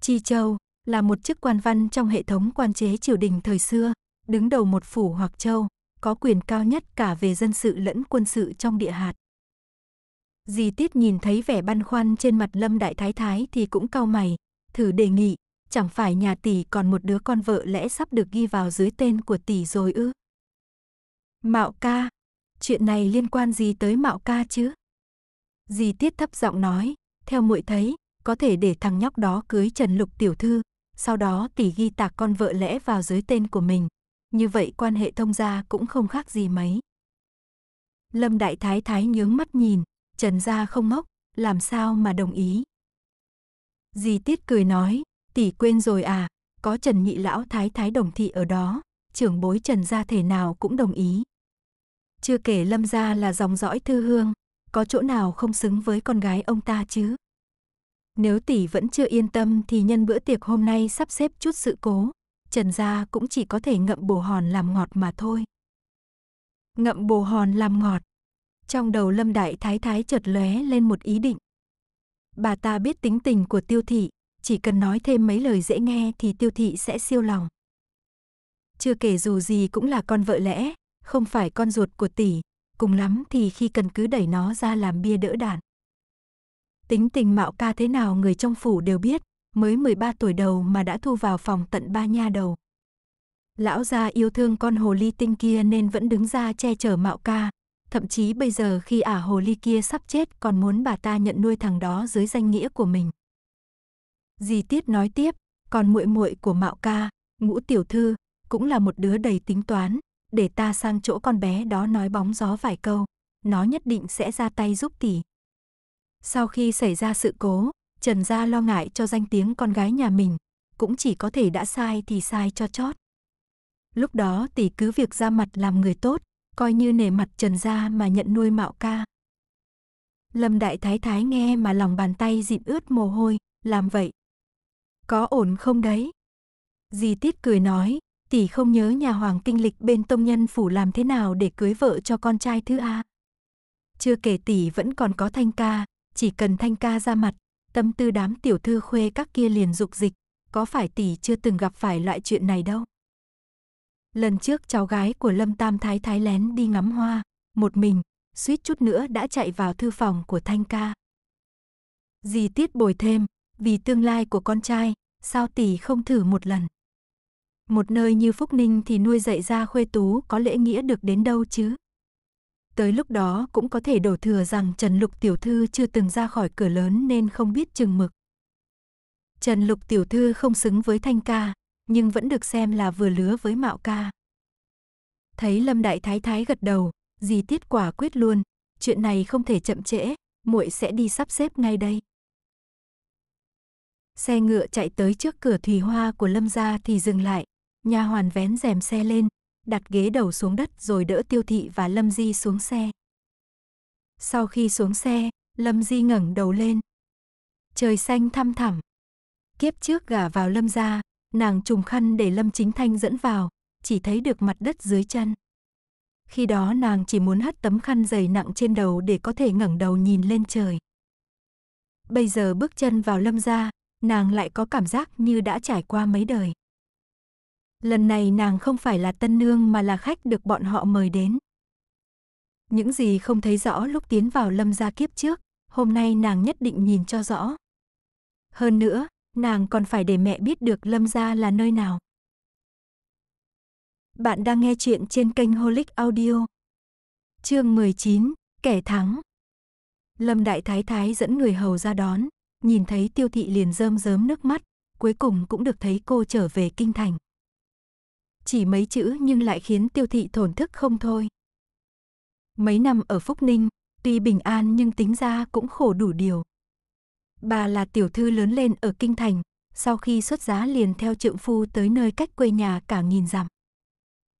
Chi châu là một chức quan văn trong hệ thống quan chế triều đình thời xưa, đứng đầu một phủ hoặc châu, có quyền cao nhất cả về dân sự lẫn quân sự trong địa hạt. Di Tiết nhìn thấy vẻ băn khoăn trên mặt Lâm Đại Thái Thái thì cũng cau mày, thử đề nghị, chẳng phải nhà tỷ còn một đứa con vợ lẽ sắp được ghi vào dưới tên của tỷ rồi ư? Mạo ca, chuyện này liên quan gì tới Mạo ca chứ? Di Tiết thấp giọng nói, theo muội thấy, có thể để thằng nhóc đó cưới Trần Lục tiểu thư, sau đó tỷ ghi tạc con vợ lẽ vào dưới tên của mình, như vậy quan hệ thông gia cũng không khác gì mấy. Lâm Đại Thái Thái nhướng mắt nhìn, Trần Gia không ngốc, làm sao mà đồng ý. Dì Tiết cười nói, tỷ quên rồi à, có Trần Nhị Lão Thái Thái đồng thị ở đó, trưởng bối Trần Gia thể nào cũng đồng ý. Chưa kể Lâm Gia là dòng dõi thư hương, có chỗ nào không xứng với con gái ông ta chứ. Nếu tỷ vẫn chưa yên tâm thì nhân bữa tiệc hôm nay sắp xếp chút sự cố, Trần gia cũng chỉ có thể ngậm bồ hòn làm ngọt mà thôi. Ngậm bồ hòn làm ngọt. Trong đầu Lâm Đại Thái Thái chợt lóe lên một ý định. Bà ta biết tính tình của tiêu thị, chỉ cần nói thêm mấy lời dễ nghe thì tiêu thị sẽ siêu lòng. Chưa kể dù gì cũng là con vợ lẽ, không phải con ruột của tỷ, cùng lắm thì khi cần cứ đẩy nó ra làm bia đỡ đạn. Tính tình mạo ca thế nào người trong phủ đều biết, mới 13 tuổi đầu mà đã thu vào phòng tận ba nha đầu. Lão gia yêu thương con hồ ly tinh kia nên vẫn đứng ra che chở mạo ca, thậm chí bây giờ khi ả à hồ ly kia sắp chết còn muốn bà ta nhận nuôi thằng đó dưới danh nghĩa của mình. Dì Tiết nói tiếp, còn muội muội của mạo ca, ngũ tiểu thư, cũng là một đứa đầy tính toán, để ta sang chỗ con bé đó nói bóng gió vài câu, nó nhất định sẽ ra tay giúp tỷ. Sau khi xảy ra sự cố, Trần Gia lo ngại cho danh tiếng con gái nhà mình, cũng chỉ có thể đã sai thì sai cho chót. Lúc đó tỷ cứ việc ra mặt làm người tốt, coi như nể mặt Trần Gia mà nhận nuôi Mạo ca. Lâm Đại Thái Thái nghe mà lòng bàn tay dịn ướt mồ hôi, làm vậy. Có ổn không đấy? di Tiết cười nói, tỷ không nhớ nhà hoàng kinh lịch bên tông nhân phủ làm thế nào để cưới vợ cho con trai thứ A. Chưa kể tỷ vẫn còn có thanh ca, chỉ cần thanh ca ra mặt, Tâm tư đám tiểu thư khuê các kia liền dục dịch, có phải tỷ chưa từng gặp phải loại chuyện này đâu. Lần trước cháu gái của Lâm Tam Thái thái lén đi ngắm hoa, một mình, suýt chút nữa đã chạy vào thư phòng của Thanh ca. Dì tiết bồi thêm, vì tương lai của con trai, sao tỷ không thử một lần. Một nơi như Phúc Ninh thì nuôi dạy ra khuê tú có lễ nghĩa được đến đâu chứ tới lúc đó cũng có thể đổ thừa rằng Trần Lục tiểu thư chưa từng ra khỏi cửa lớn nên không biết chừng mực. Trần Lục tiểu thư không xứng với Thanh ca, nhưng vẫn được xem là vừa lứa với Mạo ca. Thấy Lâm Đại Thái Thái gật đầu, dì tiết quả quyết luôn, chuyện này không thể chậm trễ, muội sẽ đi sắp xếp ngay đây. Xe ngựa chạy tới trước cửa thủy hoa của Lâm gia thì dừng lại, nha hoàn vén rèm xe lên, đặt ghế đầu xuống đất rồi đỡ Tiêu Thị và Lâm Di xuống xe. Sau khi xuống xe, Lâm Di ngẩng đầu lên. Trời xanh thăm thẳm. Kiếp trước gả vào Lâm gia, nàng trùng khăn để Lâm Chính Thanh dẫn vào, chỉ thấy được mặt đất dưới chân. Khi đó nàng chỉ muốn hất tấm khăn dày nặng trên đầu để có thể ngẩng đầu nhìn lên trời. Bây giờ bước chân vào Lâm gia, nàng lại có cảm giác như đã trải qua mấy đời. Lần này nàng không phải là tân nương mà là khách được bọn họ mời đến. Những gì không thấy rõ lúc tiến vào lâm gia kiếp trước, hôm nay nàng nhất định nhìn cho rõ. Hơn nữa, nàng còn phải để mẹ biết được lâm gia là nơi nào. Bạn đang nghe chuyện trên kênh Holic Audio. Chương 19, kẻ thắng. Lâm Đại Thái Thái dẫn người hầu ra đón, nhìn thấy tiêu thị liền rơm rớm nước mắt, cuối cùng cũng được thấy cô trở về kinh thành chỉ mấy chữ nhưng lại khiến tiêu thị thổn thức không thôi. Mấy năm ở Phúc Ninh, tuy bình an nhưng tính ra cũng khổ đủ điều. Bà là tiểu thư lớn lên ở Kinh Thành, sau khi xuất giá liền theo trượng phu tới nơi cách quê nhà cả nghìn dặm.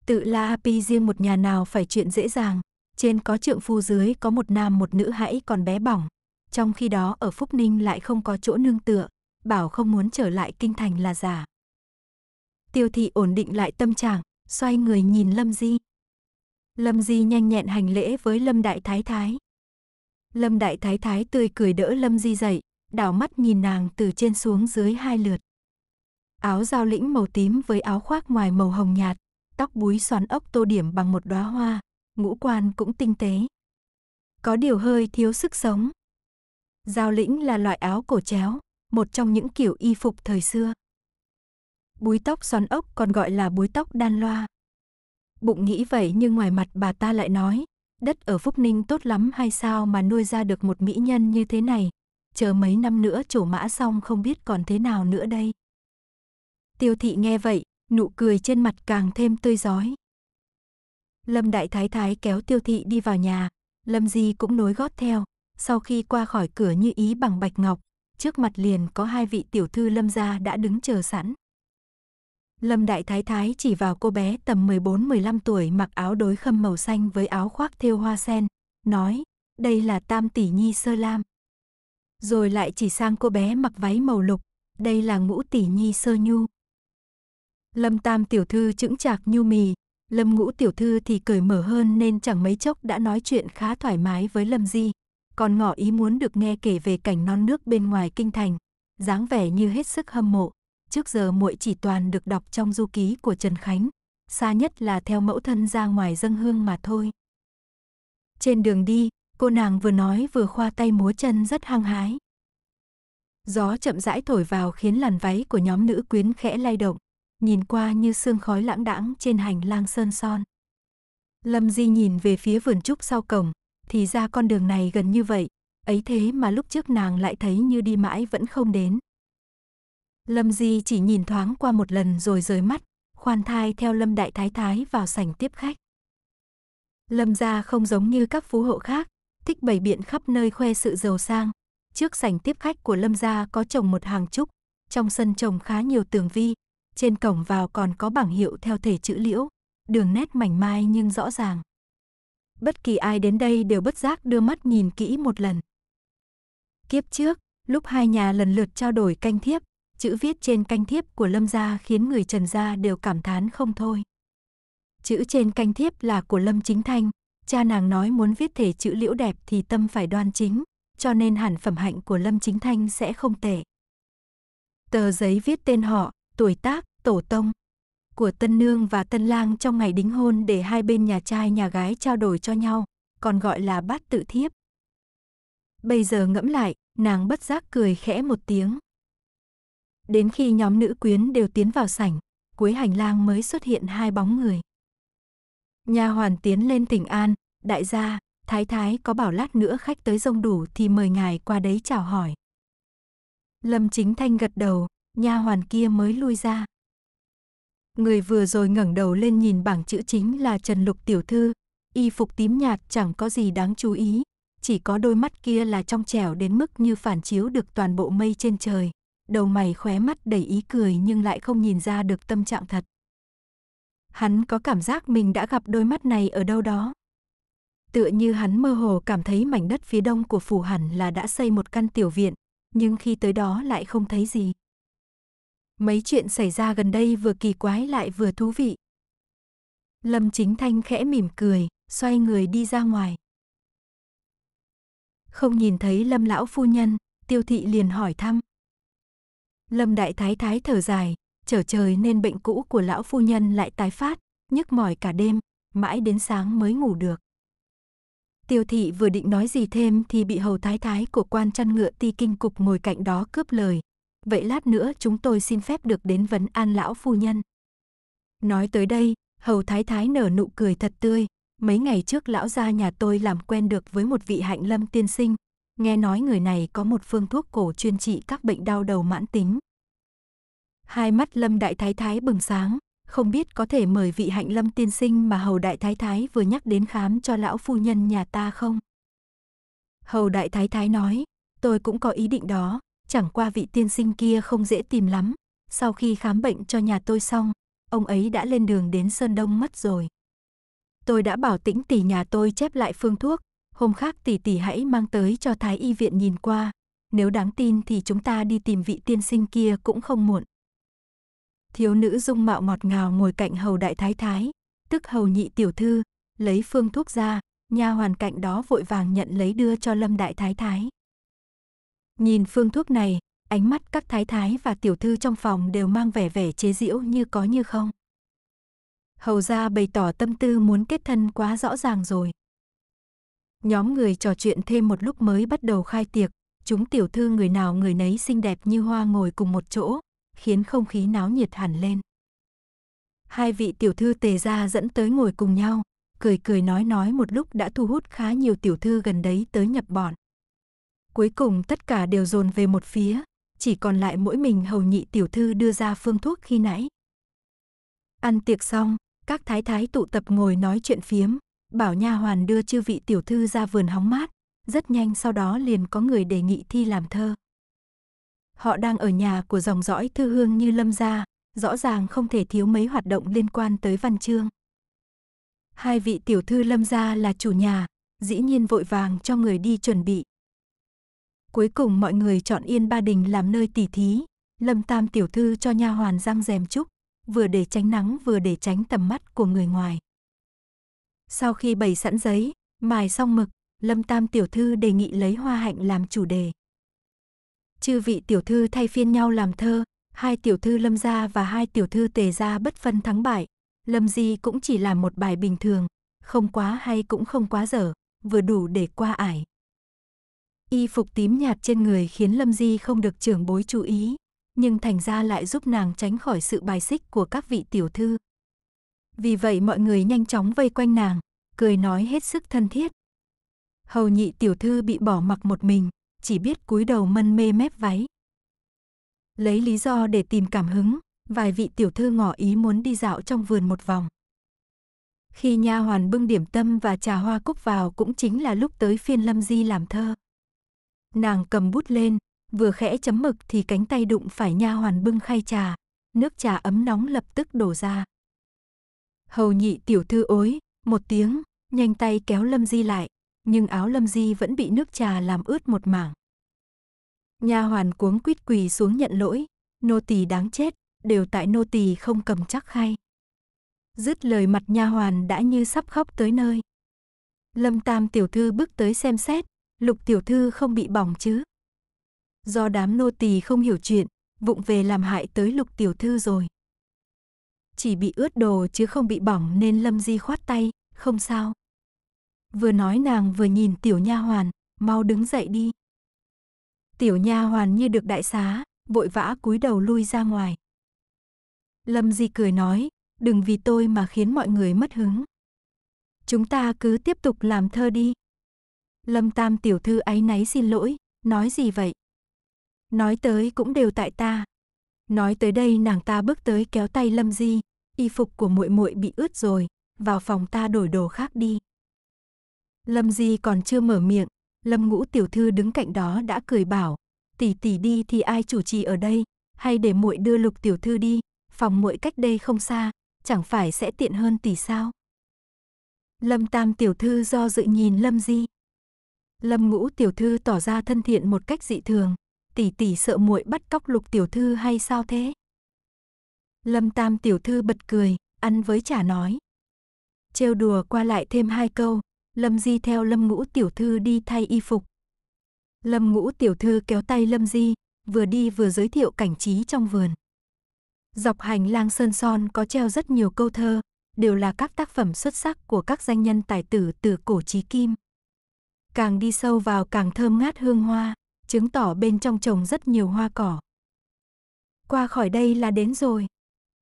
Tự là api riêng một nhà nào phải chuyện dễ dàng, trên có trượng phu dưới có một nam một nữ hãy còn bé bỏng, trong khi đó ở Phúc Ninh lại không có chỗ nương tựa, bảo không muốn trở lại kinh thành là giả. Tiêu thị ổn định lại tâm trạng, xoay người nhìn Lâm Di. Lâm Di nhanh nhẹn hành lễ với Lâm Đại Thái Thái. Lâm Đại Thái Thái tươi cười đỡ Lâm Di dậy, đảo mắt nhìn nàng từ trên xuống dưới hai lượt. Áo giao lĩnh màu tím với áo khoác ngoài màu hồng nhạt, tóc búi xoắn ốc tô điểm bằng một đóa hoa, ngũ quan cũng tinh tế. Có điều hơi thiếu sức sống. Giao lĩnh là loại áo cổ chéo, một trong những kiểu y phục thời xưa búi tóc xoắn ốc còn gọi là búi tóc đan loa. Bụng nghĩ vậy nhưng ngoài mặt bà ta lại nói, đất ở Phúc Ninh tốt lắm hay sao mà nuôi ra được một mỹ nhân như thế này, chờ mấy năm nữa trổ mã xong không biết còn thế nào nữa đây. Tiêu thị nghe vậy, nụ cười trên mặt càng thêm tươi giói. Lâm Đại Thái Thái kéo Tiêu thị đi vào nhà, Lâm Di cũng nối gót theo, sau khi qua khỏi cửa như ý bằng bạch ngọc, trước mặt liền có hai vị tiểu thư Lâm gia đã đứng chờ sẵn. Lâm Đại Thái Thái chỉ vào cô bé tầm 14-15 tuổi mặc áo đối khâm màu xanh với áo khoác thêu hoa sen, nói, đây là Tam Tỷ Nhi Sơ Lam. Rồi lại chỉ sang cô bé mặc váy màu lục, đây là Ngũ Tỷ Nhi Sơ Nhu. Lâm Tam Tiểu Thư chững chạc nhu mì, Lâm Ngũ Tiểu Thư thì cởi mở hơn nên chẳng mấy chốc đã nói chuyện khá thoải mái với Lâm Di, còn ngỏ ý muốn được nghe kể về cảnh non nước bên ngoài kinh thành, dáng vẻ như hết sức hâm mộ trước giờ muội chỉ toàn được đọc trong du ký của Trần Khánh, xa nhất là theo mẫu thân ra ngoài dân hương mà thôi. Trên đường đi, cô nàng vừa nói vừa khoa tay múa chân rất hăng hái. Gió chậm rãi thổi vào khiến làn váy của nhóm nữ quyến khẽ lay động, nhìn qua như sương khói lãng đãng trên hành lang sơn son. Lâm Di nhìn về phía vườn trúc sau cổng, thì ra con đường này gần như vậy, ấy thế mà lúc trước nàng lại thấy như đi mãi vẫn không đến. Lâm Di chỉ nhìn thoáng qua một lần rồi rời mắt, khoan thai theo Lâm Đại Thái Thái vào sảnh tiếp khách. Lâm gia không giống như các phú hộ khác, thích bày biện khắp nơi khoe sự giàu sang. Trước sảnh tiếp khách của Lâm gia có trồng một hàng trúc, trong sân trồng khá nhiều tường vi, trên cổng vào còn có bảng hiệu theo thể chữ liễu, đường nét mảnh mai nhưng rõ ràng. Bất kỳ ai đến đây đều bất giác đưa mắt nhìn kỹ một lần. Kiếp trước, lúc hai nhà lần lượt trao đổi canh thiếp, chữ viết trên canh thiếp của Lâm gia khiến người Trần gia đều cảm thán không thôi. Chữ trên canh thiếp là của Lâm Chính Thanh, cha nàng nói muốn viết thể chữ liễu đẹp thì tâm phải đoan chính, cho nên hẳn phẩm hạnh của Lâm Chính Thanh sẽ không tệ. Tờ giấy viết tên họ, tuổi tác, tổ tông của tân nương và tân lang trong ngày đính hôn để hai bên nhà trai nhà gái trao đổi cho nhau, còn gọi là bát tự thiếp. Bây giờ ngẫm lại, nàng bất giác cười khẽ một tiếng. Đến khi nhóm nữ quyến đều tiến vào sảnh, cuối hành lang mới xuất hiện hai bóng người. Nhà hoàn tiến lên tỉnh An, đại gia, thái thái có bảo lát nữa khách tới rông đủ thì mời ngài qua đấy chào hỏi. Lâm Chính Thanh gật đầu, nha hoàn kia mới lui ra. Người vừa rồi ngẩng đầu lên nhìn bảng chữ chính là Trần Lục tiểu thư, y phục tím nhạt chẳng có gì đáng chú ý, chỉ có đôi mắt kia là trong trẻo đến mức như phản chiếu được toàn bộ mây trên trời, đầu mày khóe mắt đầy ý cười nhưng lại không nhìn ra được tâm trạng thật. Hắn có cảm giác mình đã gặp đôi mắt này ở đâu đó. Tựa như hắn mơ hồ cảm thấy mảnh đất phía đông của phủ hẳn là đã xây một căn tiểu viện, nhưng khi tới đó lại không thấy gì. Mấy chuyện xảy ra gần đây vừa kỳ quái lại vừa thú vị. Lâm Chính Thanh khẽ mỉm cười, xoay người đi ra ngoài. Không nhìn thấy Lâm lão phu nhân, Tiêu thị liền hỏi thăm. Lâm Đại Thái Thái thở dài, trở trời nên bệnh cũ của lão phu nhân lại tái phát, nhức mỏi cả đêm, mãi đến sáng mới ngủ được. Tiêu thị vừa định nói gì thêm thì bị hầu thái thái của quan chăn ngựa ti kinh cục ngồi cạnh đó cướp lời. Vậy lát nữa chúng tôi xin phép được đến vấn an lão phu nhân. Nói tới đây, hầu thái thái nở nụ cười thật tươi. Mấy ngày trước lão gia nhà tôi làm quen được với một vị hạnh lâm tiên sinh, Nghe nói người này có một phương thuốc cổ chuyên trị các bệnh đau đầu mãn tính. Hai mắt Lâm Đại Thái Thái bừng sáng, không biết có thể mời vị hạnh Lâm tiên sinh mà Hầu Đại Thái Thái vừa nhắc đến khám cho lão phu nhân nhà ta không? Hầu Đại Thái Thái nói, tôi cũng có ý định đó, chẳng qua vị tiên sinh kia không dễ tìm lắm. Sau khi khám bệnh cho nhà tôi xong, ông ấy đã lên đường đến Sơn Đông mất rồi. Tôi đã bảo tĩnh tỷ nhà tôi chép lại phương thuốc, hôm khác tỷ tỷ hãy mang tới cho thái y viện nhìn qua, nếu đáng tin thì chúng ta đi tìm vị tiên sinh kia cũng không muộn. Thiếu nữ dung mạo ngọt ngào ngồi cạnh hầu đại thái thái, tức hầu nhị tiểu thư, lấy phương thuốc ra, nha hoàn cạnh đó vội vàng nhận lấy đưa cho lâm đại thái thái. Nhìn phương thuốc này, ánh mắt các thái thái và tiểu thư trong phòng đều mang vẻ vẻ chế giễu như có như không. Hầu gia bày tỏ tâm tư muốn kết thân quá rõ ràng rồi. Nhóm người trò chuyện thêm một lúc mới bắt đầu khai tiệc, chúng tiểu thư người nào người nấy xinh đẹp như hoa ngồi cùng một chỗ, khiến không khí náo nhiệt hẳn lên. Hai vị tiểu thư tề ra dẫn tới ngồi cùng nhau, cười cười nói nói một lúc đã thu hút khá nhiều tiểu thư gần đấy tới nhập bọn. Cuối cùng tất cả đều dồn về một phía, chỉ còn lại mỗi mình hầu nhị tiểu thư đưa ra phương thuốc khi nãy. Ăn tiệc xong, các thái thái tụ tập ngồi nói chuyện phiếm, bảo nha hoàn đưa chư vị tiểu thư ra vườn hóng mát, rất nhanh sau đó liền có người đề nghị thi làm thơ. Họ đang ở nhà của dòng dõi thư hương như lâm gia, rõ ràng không thể thiếu mấy hoạt động liên quan tới văn chương. Hai vị tiểu thư lâm gia là chủ nhà, dĩ nhiên vội vàng cho người đi chuẩn bị. Cuối cùng mọi người chọn Yên Ba Đình làm nơi tỉ thí, Lâm Tam tiểu thư cho nha hoàn răng rèm trúc, vừa để tránh nắng vừa để tránh tầm mắt của người ngoài. Sau khi bày sẵn giấy, mài xong mực, Lâm Tam tiểu thư đề nghị lấy hoa hạnh làm chủ đề. Chư vị tiểu thư thay phiên nhau làm thơ, hai tiểu thư Lâm gia và hai tiểu thư Tề gia bất phân thắng bại. Lâm Di cũng chỉ làm một bài bình thường, không quá hay cũng không quá dở, vừa đủ để qua ải. Y phục tím nhạt trên người khiến Lâm Di không được trưởng bối chú ý, nhưng thành ra lại giúp nàng tránh khỏi sự bài xích của các vị tiểu thư. Vì vậy mọi người nhanh chóng vây quanh nàng, cười nói hết sức thân thiết. Hầu nhị tiểu thư bị bỏ mặc một mình, chỉ biết cúi đầu mân mê mép váy. Lấy lý do để tìm cảm hứng, vài vị tiểu thư ngỏ ý muốn đi dạo trong vườn một vòng. Khi nha hoàn bưng điểm tâm và trà hoa cúc vào cũng chính là lúc tới phiên Lâm Di làm thơ. Nàng cầm bút lên, vừa khẽ chấm mực thì cánh tay đụng phải nha hoàn bưng khay trà, nước trà ấm nóng lập tức đổ ra. Hầu nhị tiểu thư ối, một tiếng, nhanh tay kéo Lâm Di lại, nhưng áo Lâm Di vẫn bị nước trà làm ướt một mảng. Nha hoàn cuống quýt quỳ xuống nhận lỗi, nô tỳ đáng chết, đều tại nô tỳ không cầm chắc khay. Dứt lời mặt nha hoàn đã như sắp khóc tới nơi. Lâm Tam tiểu thư bước tới xem xét, Lục tiểu thư không bị bỏng chứ? Do đám nô tỳ không hiểu chuyện, vụng về làm hại tới Lục tiểu thư rồi chỉ bị ướt đồ chứ không bị bỏng nên Lâm Di khoát tay, không sao. Vừa nói nàng vừa nhìn tiểu nha hoàn, mau đứng dậy đi. Tiểu nha hoàn như được đại xá, vội vã cúi đầu lui ra ngoài. Lâm Di cười nói, đừng vì tôi mà khiến mọi người mất hứng. Chúng ta cứ tiếp tục làm thơ đi. Lâm Tam tiểu thư ấy náy xin lỗi, nói gì vậy? Nói tới cũng đều tại ta. Nói tới đây nàng ta bước tới kéo tay Lâm Di, y phục của muội muội bị ướt rồi, vào phòng ta đổi đồ khác đi. Lâm Di còn chưa mở miệng, Lâm Ngũ tiểu thư đứng cạnh đó đã cười bảo, tỷ tỷ đi thì ai chủ trì ở đây, hay để muội đưa Lục tiểu thư đi, phòng muội cách đây không xa, chẳng phải sẽ tiện hơn tỷ sao? Lâm Tam tiểu thư do dự nhìn Lâm Di. Lâm Ngũ tiểu thư tỏ ra thân thiện một cách dị thường, tỷ tỷ sợ muội bắt cóc Lục tiểu thư hay sao thế? Lâm Tam tiểu thư bật cười, ăn với chả nói. Trêu đùa qua lại thêm hai câu, Lâm Di theo Lâm Ngũ tiểu thư đi thay y phục. Lâm Ngũ tiểu thư kéo tay Lâm Di, vừa đi vừa giới thiệu cảnh trí trong vườn. Dọc hành lang sơn son có treo rất nhiều câu thơ, đều là các tác phẩm xuất sắc của các danh nhân tài tử từ cổ chí kim. Càng đi sâu vào càng thơm ngát hương hoa, chứng tỏ bên trong trồng rất nhiều hoa cỏ. Qua khỏi đây là đến rồi.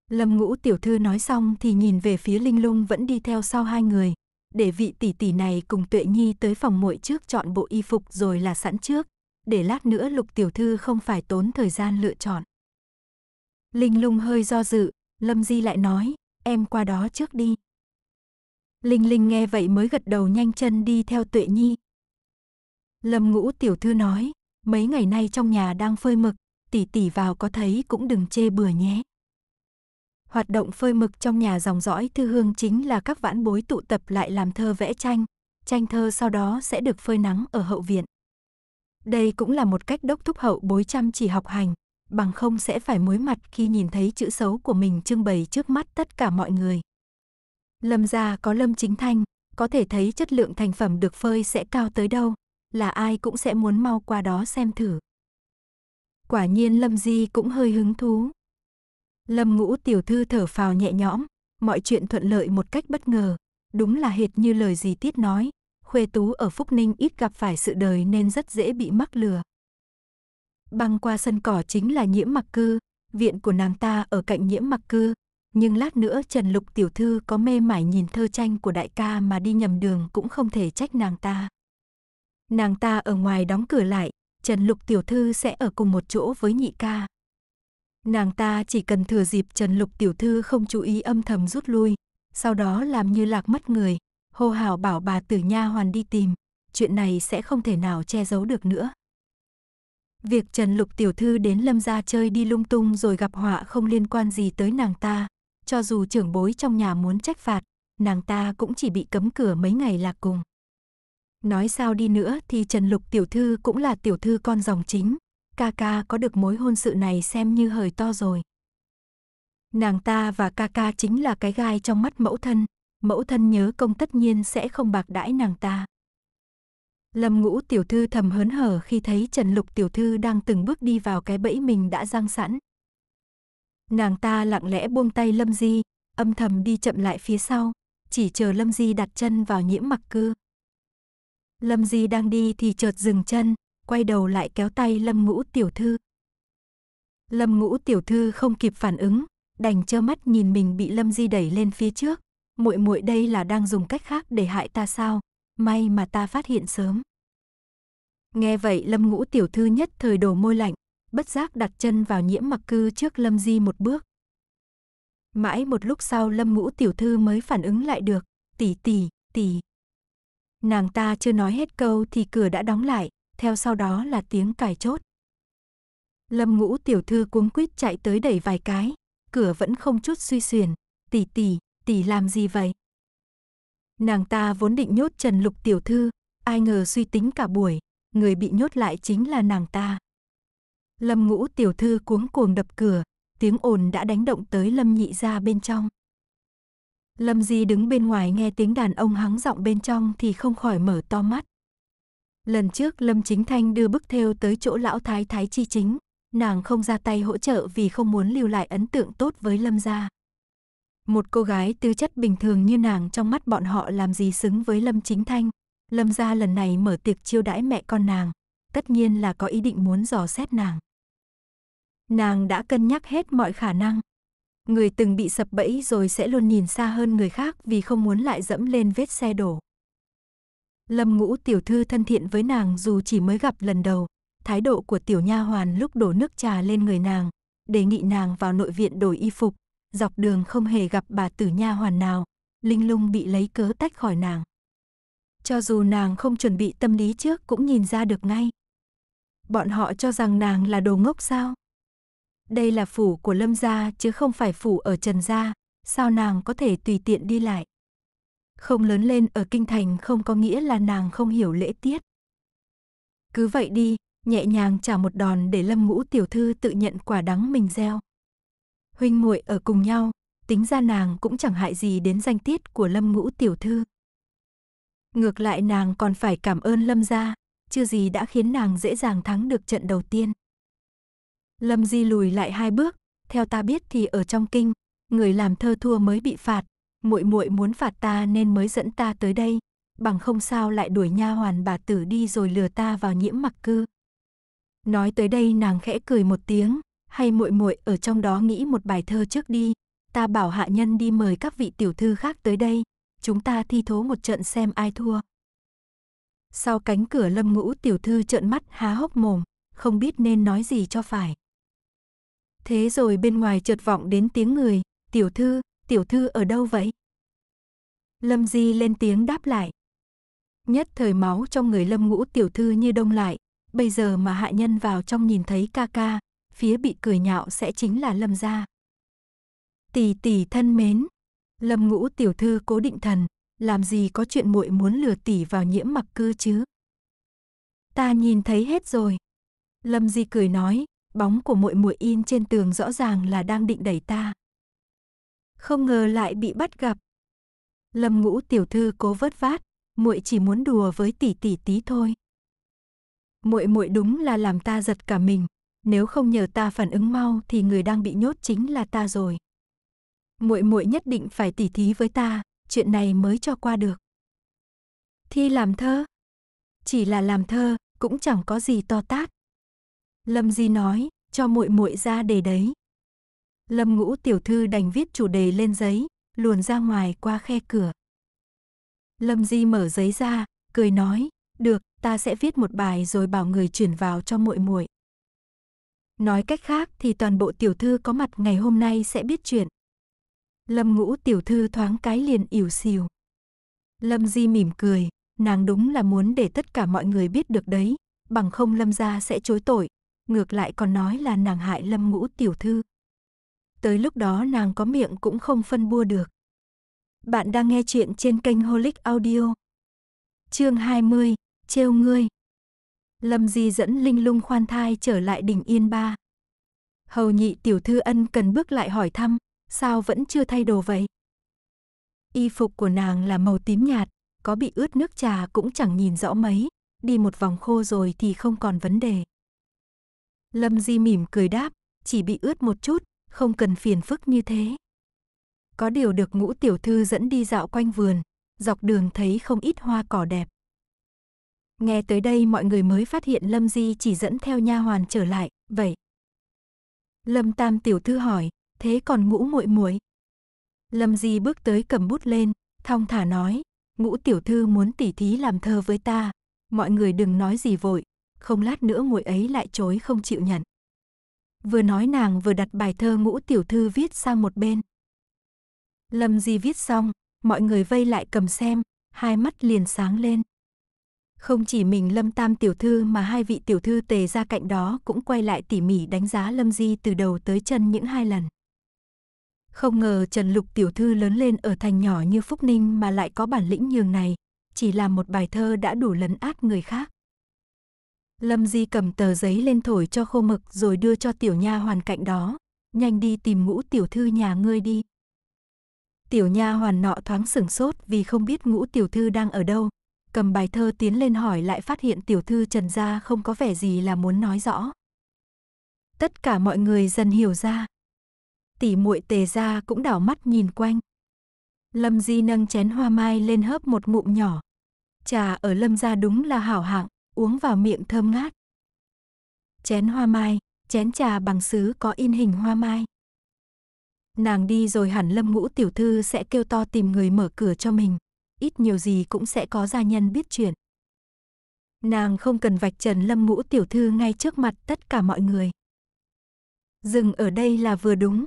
Lâm ngũ tiểu thư nói xong thì nhìn về phía Linh Lung vẫn đi theo sau hai người. Để vị tỷ tỷ này cùng Tuệ Nhi tới phòng muội trước chọn bộ y phục rồi là sẵn trước. Để lát nữa lục tiểu thư không phải tốn thời gian lựa chọn. Linh Lung hơi do dự, Lâm Di lại nói, em qua đó trước đi. Linh Linh nghe vậy mới gật đầu nhanh chân đi theo Tuệ Nhi. Lâm ngũ tiểu thư nói, mấy ngày nay trong nhà đang phơi mực, tỷ tỷ vào có thấy cũng đừng chê bừa nhé hoạt động phơi mực trong nhà dòng dõi thư hương chính là các vãn bối tụ tập lại làm thơ vẽ tranh, tranh thơ sau đó sẽ được phơi nắng ở hậu viện. Đây cũng là một cách đốc thúc hậu bối chăm chỉ học hành, bằng không sẽ phải muối mặt khi nhìn thấy chữ xấu của mình trưng bày trước mắt tất cả mọi người. Lâm gia có Lâm Chính Thanh, có thể thấy chất lượng thành phẩm được phơi sẽ cao tới đâu, là ai cũng sẽ muốn mau qua đó xem thử. Quả nhiên Lâm Di cũng hơi hứng thú, Lâm ngũ tiểu thư thở phào nhẹ nhõm, mọi chuyện thuận lợi một cách bất ngờ. Đúng là hệt như lời dì Tiết nói, Khuê Tú ở Phúc Ninh ít gặp phải sự đời nên rất dễ bị mắc lừa. Băng qua sân cỏ chính là nhiễm mặc cư, viện của nàng ta ở cạnh nhiễm mặc cư. Nhưng lát nữa Trần Lục tiểu thư có mê mải nhìn thơ tranh của đại ca mà đi nhầm đường cũng không thể trách nàng ta. Nàng ta ở ngoài đóng cửa lại, Trần Lục tiểu thư sẽ ở cùng một chỗ với nhị ca. Nàng ta chỉ cần thừa dịp Trần Lục tiểu thư không chú ý âm thầm rút lui, sau đó làm như lạc mất người, hô hào bảo bà tử nha hoàn đi tìm, chuyện này sẽ không thể nào che giấu được nữa. Việc Trần Lục tiểu thư đến Lâm gia chơi đi lung tung rồi gặp họa không liên quan gì tới nàng ta, cho dù trưởng bối trong nhà muốn trách phạt, nàng ta cũng chỉ bị cấm cửa mấy ngày là cùng. Nói sao đi nữa thì Trần Lục tiểu thư cũng là tiểu thư con dòng chính, Kaka có được mối hôn sự này xem như hời to rồi. Nàng ta và Kaka chính là cái gai trong mắt mẫu thân, mẫu thân nhớ công tất nhiên sẽ không bạc đãi nàng ta. Lâm ngũ tiểu thư thầm hớn hở khi thấy Trần Lục tiểu thư đang từng bước đi vào cái bẫy mình đã giăng sẵn. Nàng ta lặng lẽ buông tay Lâm Di, âm thầm đi chậm lại phía sau, chỉ chờ Lâm Di đặt chân vào nhiễm mặc cư. Lâm Di đang đi thì chợt dừng chân, quay đầu lại kéo tay Lâm Ngũ tiểu thư. Lâm Ngũ tiểu thư không kịp phản ứng, đành trơ mắt nhìn mình bị Lâm Di đẩy lên phía trước, muội muội đây là đang dùng cách khác để hại ta sao, may mà ta phát hiện sớm. Nghe vậy Lâm Ngũ tiểu thư nhất thời đổ môi lạnh, bất giác đặt chân vào nhiễm mặc cư trước Lâm Di một bước. Mãi một lúc sau Lâm Ngũ tiểu thư mới phản ứng lại được, tỷ tỷ, tỷ. Nàng ta chưa nói hết câu thì cửa đã đóng lại, theo sau đó là tiếng cài chốt. Lâm ngũ tiểu thư cuống quýt chạy tới đẩy vài cái, cửa vẫn không chút suy xuyển, tỷ tỷ, tỷ làm gì vậy? Nàng ta vốn định nhốt Trần Lục tiểu thư, ai ngờ suy tính cả buổi, người bị nhốt lại chính là nàng ta. Lâm ngũ tiểu thư cuống cuồng đập cửa, tiếng ồn đã đánh động tới Lâm nhị ra bên trong. Lâm Di đứng bên ngoài nghe tiếng đàn ông hắng giọng bên trong thì không khỏi mở to mắt, Lần trước Lâm Chính Thanh đưa bức theo tới chỗ lão thái thái chi chính, nàng không ra tay hỗ trợ vì không muốn lưu lại ấn tượng tốt với Lâm gia. Một cô gái tư chất bình thường như nàng trong mắt bọn họ làm gì xứng với Lâm Chính Thanh. Lâm gia lần này mở tiệc chiêu đãi mẹ con nàng, tất nhiên là có ý định muốn dò xét nàng. Nàng đã cân nhắc hết mọi khả năng. Người từng bị sập bẫy rồi sẽ luôn nhìn xa hơn người khác vì không muốn lại dẫm lên vết xe đổ. Lâm Ngũ tiểu thư thân thiện với nàng dù chỉ mới gặp lần đầu, thái độ của tiểu nha hoàn lúc đổ nước trà lên người nàng, đề nghị nàng vào nội viện đổi y phục, dọc đường không hề gặp bà tử nha hoàn nào, Linh Lung bị lấy cớ tách khỏi nàng. Cho dù nàng không chuẩn bị tâm lý trước cũng nhìn ra được ngay. Bọn họ cho rằng nàng là đồ ngốc sao? Đây là phủ của Lâm gia chứ không phải phủ ở Trần gia, sao nàng có thể tùy tiện đi lại? Không lớn lên ở kinh thành không có nghĩa là nàng không hiểu lễ tiết. Cứ vậy đi, nhẹ nhàng trả một đòn để Lâm Ngũ tiểu thư tự nhận quả đắng mình gieo. Huynh muội ở cùng nhau, tính ra nàng cũng chẳng hại gì đến danh tiết của Lâm Ngũ tiểu thư. Ngược lại nàng còn phải cảm ơn Lâm gia, chưa gì đã khiến nàng dễ dàng thắng được trận đầu tiên. Lâm Di lùi lại hai bước, theo ta biết thì ở trong kinh, người làm thơ thua mới bị phạt, muội muội muốn phạt ta nên mới dẫn ta tới đây, bằng không sao lại đuổi nha hoàn bà tử đi rồi lừa ta vào nhiễm mặc cư. Nói tới đây nàng khẽ cười một tiếng, hay muội muội ở trong đó nghĩ một bài thơ trước đi, ta bảo hạ nhân đi mời các vị tiểu thư khác tới đây, chúng ta thi thố một trận xem ai thua. Sau cánh cửa lâm ngũ tiểu thư trợn mắt há hốc mồm, không biết nên nói gì cho phải. Thế rồi bên ngoài chợt vọng đến tiếng người, tiểu thư, tiểu thư ở đâu vậy? Lâm Di lên tiếng đáp lại. Nhất thời máu trong người Lâm Ngũ tiểu thư như đông lại, bây giờ mà hạ nhân vào trong nhìn thấy ca ca, phía bị cười nhạo sẽ chính là Lâm gia. Tỷ tỷ thân mến, Lâm Ngũ tiểu thư cố định thần, làm gì có chuyện muội muốn lừa tỷ vào nhiễm mặc cư chứ? Ta nhìn thấy hết rồi. Lâm Di cười nói, bóng của muội muội in trên tường rõ ràng là đang định đẩy ta không ngờ lại bị bắt gặp. Lâm Ngũ tiểu thư cố vớt vát, muội chỉ muốn đùa với tỷ tỷ tí thôi. Muội muội đúng là làm ta giật cả mình, nếu không nhờ ta phản ứng mau thì người đang bị nhốt chính là ta rồi. Muội muội nhất định phải tỉ thí với ta, chuyện này mới cho qua được. Thi làm thơ? Chỉ là làm thơ, cũng chẳng có gì to tát. Lâm Di nói, cho muội muội ra để đấy. Lâm ngũ tiểu thư đành viết chủ đề lên giấy, luồn ra ngoài qua khe cửa. Lâm Di mở giấy ra, cười nói, được, ta sẽ viết một bài rồi bảo người chuyển vào cho muội muội. Nói cách khác thì toàn bộ tiểu thư có mặt ngày hôm nay sẽ biết chuyện. Lâm ngũ tiểu thư thoáng cái liền ỉu xìu. Lâm Di mỉm cười, nàng đúng là muốn để tất cả mọi người biết được đấy, bằng không Lâm gia sẽ chối tội, ngược lại còn nói là nàng hại Lâm ngũ tiểu thư tới lúc đó nàng có miệng cũng không phân bua được. Bạn đang nghe chuyện trên kênh Holic Audio. Chương 20, trêu ngươi. Lâm Di dẫn Linh Lung khoan thai trở lại đỉnh Yên Ba. Hầu nhị tiểu thư ân cần bước lại hỏi thăm, sao vẫn chưa thay đồ vậy? Y phục của nàng là màu tím nhạt, có bị ướt nước trà cũng chẳng nhìn rõ mấy, đi một vòng khô rồi thì không còn vấn đề. Lâm Di mỉm cười đáp, chỉ bị ướt một chút, không cần phiền phức như thế. Có điều được ngũ tiểu thư dẫn đi dạo quanh vườn, dọc đường thấy không ít hoa cỏ đẹp. Nghe tới đây mọi người mới phát hiện Lâm Di chỉ dẫn theo nha hoàn trở lại, vậy. Lâm Tam tiểu thư hỏi, thế còn ngũ muội muội? Lâm Di bước tới cầm bút lên, thong thả nói, ngũ tiểu thư muốn tỉ thí làm thơ với ta, mọi người đừng nói gì vội, không lát nữa muội ấy lại chối không chịu nhận. Vừa nói nàng vừa đặt bài thơ ngũ tiểu thư viết sang một bên. Lâm Di viết xong, mọi người vây lại cầm xem, hai mắt liền sáng lên. Không chỉ mình Lâm Tam tiểu thư mà hai vị tiểu thư tề ra cạnh đó cũng quay lại tỉ mỉ đánh giá Lâm Di từ đầu tới chân những hai lần. Không ngờ Trần Lục tiểu thư lớn lên ở thành nhỏ như Phúc Ninh mà lại có bản lĩnh nhường này, chỉ là một bài thơ đã đủ lấn át người khác. Lâm Di cầm tờ giấy lên thổi cho khô mực rồi đưa cho tiểu nha hoàn cạnh đó. Nhanh đi tìm ngũ tiểu thư nhà ngươi đi. Tiểu nha hoàn nọ thoáng sửng sốt vì không biết ngũ tiểu thư đang ở đâu. Cầm bài thơ tiến lên hỏi lại phát hiện tiểu thư trần gia không có vẻ gì là muốn nói rõ. Tất cả mọi người dần hiểu ra. Tỷ muội tề gia cũng đảo mắt nhìn quanh. Lâm Di nâng chén hoa mai lên hớp một ngụm nhỏ. Trà ở Lâm gia đúng là hảo hạng uống vào miệng thơm ngát. Chén hoa mai, chén trà bằng sứ có in hình hoa mai. Nàng đi rồi hẳn lâm ngũ tiểu thư sẽ kêu to tìm người mở cửa cho mình. Ít nhiều gì cũng sẽ có gia nhân biết chuyện. Nàng không cần vạch trần lâm ngũ tiểu thư ngay trước mặt tất cả mọi người. Dừng ở đây là vừa đúng.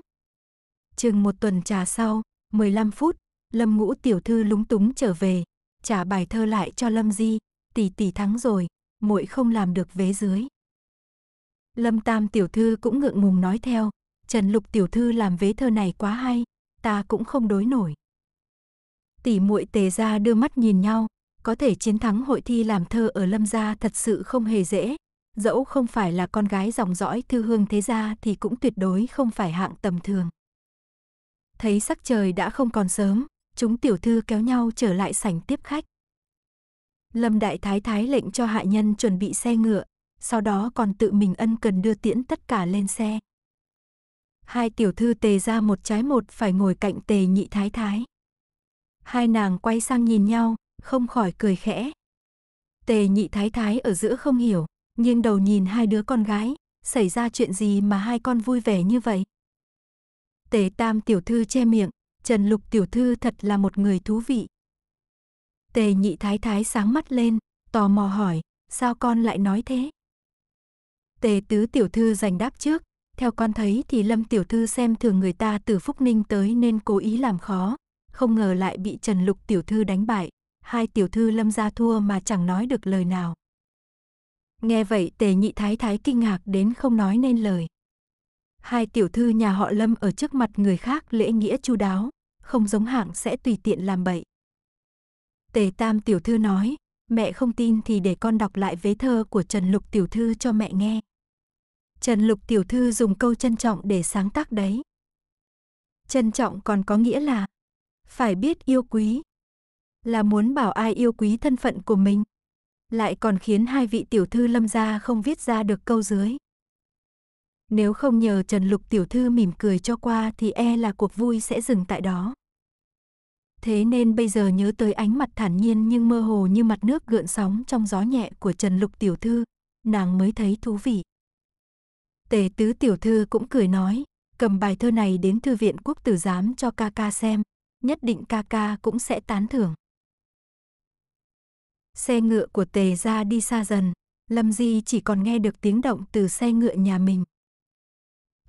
Chừng một tuần trà sau, 15 phút, lâm ngũ tiểu thư lúng túng trở về, trả bài thơ lại cho lâm di, tỷ tỷ thắng rồi, muội không làm được vế dưới. Lâm Tam tiểu thư cũng ngượng ngùng nói theo, Trần Lục tiểu thư làm vế thơ này quá hay, ta cũng không đối nổi. Tỷ muội Tề ra đưa mắt nhìn nhau, có thể chiến thắng hội thi làm thơ ở Lâm gia thật sự không hề dễ, dẫu không phải là con gái dòng dõi thư hương thế gia thì cũng tuyệt đối không phải hạng tầm thường. Thấy sắc trời đã không còn sớm, chúng tiểu thư kéo nhau trở lại sảnh tiếp khách. Lâm Đại Thái Thái lệnh cho hạ nhân chuẩn bị xe ngựa, sau đó còn tự mình ân cần đưa tiễn tất cả lên xe. Hai tiểu thư tề ra một trái một phải ngồi cạnh tề nhị thái thái. Hai nàng quay sang nhìn nhau, không khỏi cười khẽ. Tề nhị thái thái ở giữa không hiểu, nghiêng đầu nhìn hai đứa con gái, xảy ra chuyện gì mà hai con vui vẻ như vậy. Tề tam tiểu thư che miệng, Trần Lục tiểu thư thật là một người thú vị. Tề nhị thái thái sáng mắt lên, tò mò hỏi, sao con lại nói thế? Tề tứ tiểu thư giành đáp trước, theo con thấy thì lâm tiểu thư xem thường người ta từ Phúc Ninh tới nên cố ý làm khó, không ngờ lại bị Trần Lục tiểu thư đánh bại, hai tiểu thư lâm gia thua mà chẳng nói được lời nào. Nghe vậy tề nhị thái thái kinh ngạc đến không nói nên lời. Hai tiểu thư nhà họ lâm ở trước mặt người khác lễ nghĩa chu đáo, không giống hạng sẽ tùy tiện làm bậy. Tề Tam tiểu thư nói, mẹ không tin thì để con đọc lại vế thơ của Trần Lục tiểu thư cho mẹ nghe. Trần Lục tiểu thư dùng câu trân trọng để sáng tác đấy. Trân trọng còn có nghĩa là phải biết yêu quý, là muốn bảo ai yêu quý thân phận của mình, lại còn khiến hai vị tiểu thư lâm gia không viết ra được câu dưới. Nếu không nhờ Trần Lục tiểu thư mỉm cười cho qua thì e là cuộc vui sẽ dừng tại đó. Thế nên bây giờ nhớ tới ánh mặt thản nhiên nhưng mơ hồ như mặt nước gợn sóng trong gió nhẹ của Trần Lục tiểu thư, nàng mới thấy thú vị. Tề tứ tiểu thư cũng cười nói, cầm bài thơ này đến thư viện quốc tử giám cho ca ca xem, nhất định ca ca cũng sẽ tán thưởng. Xe ngựa của tề ra đi xa dần, Lâm Di chỉ còn nghe được tiếng động từ xe ngựa nhà mình.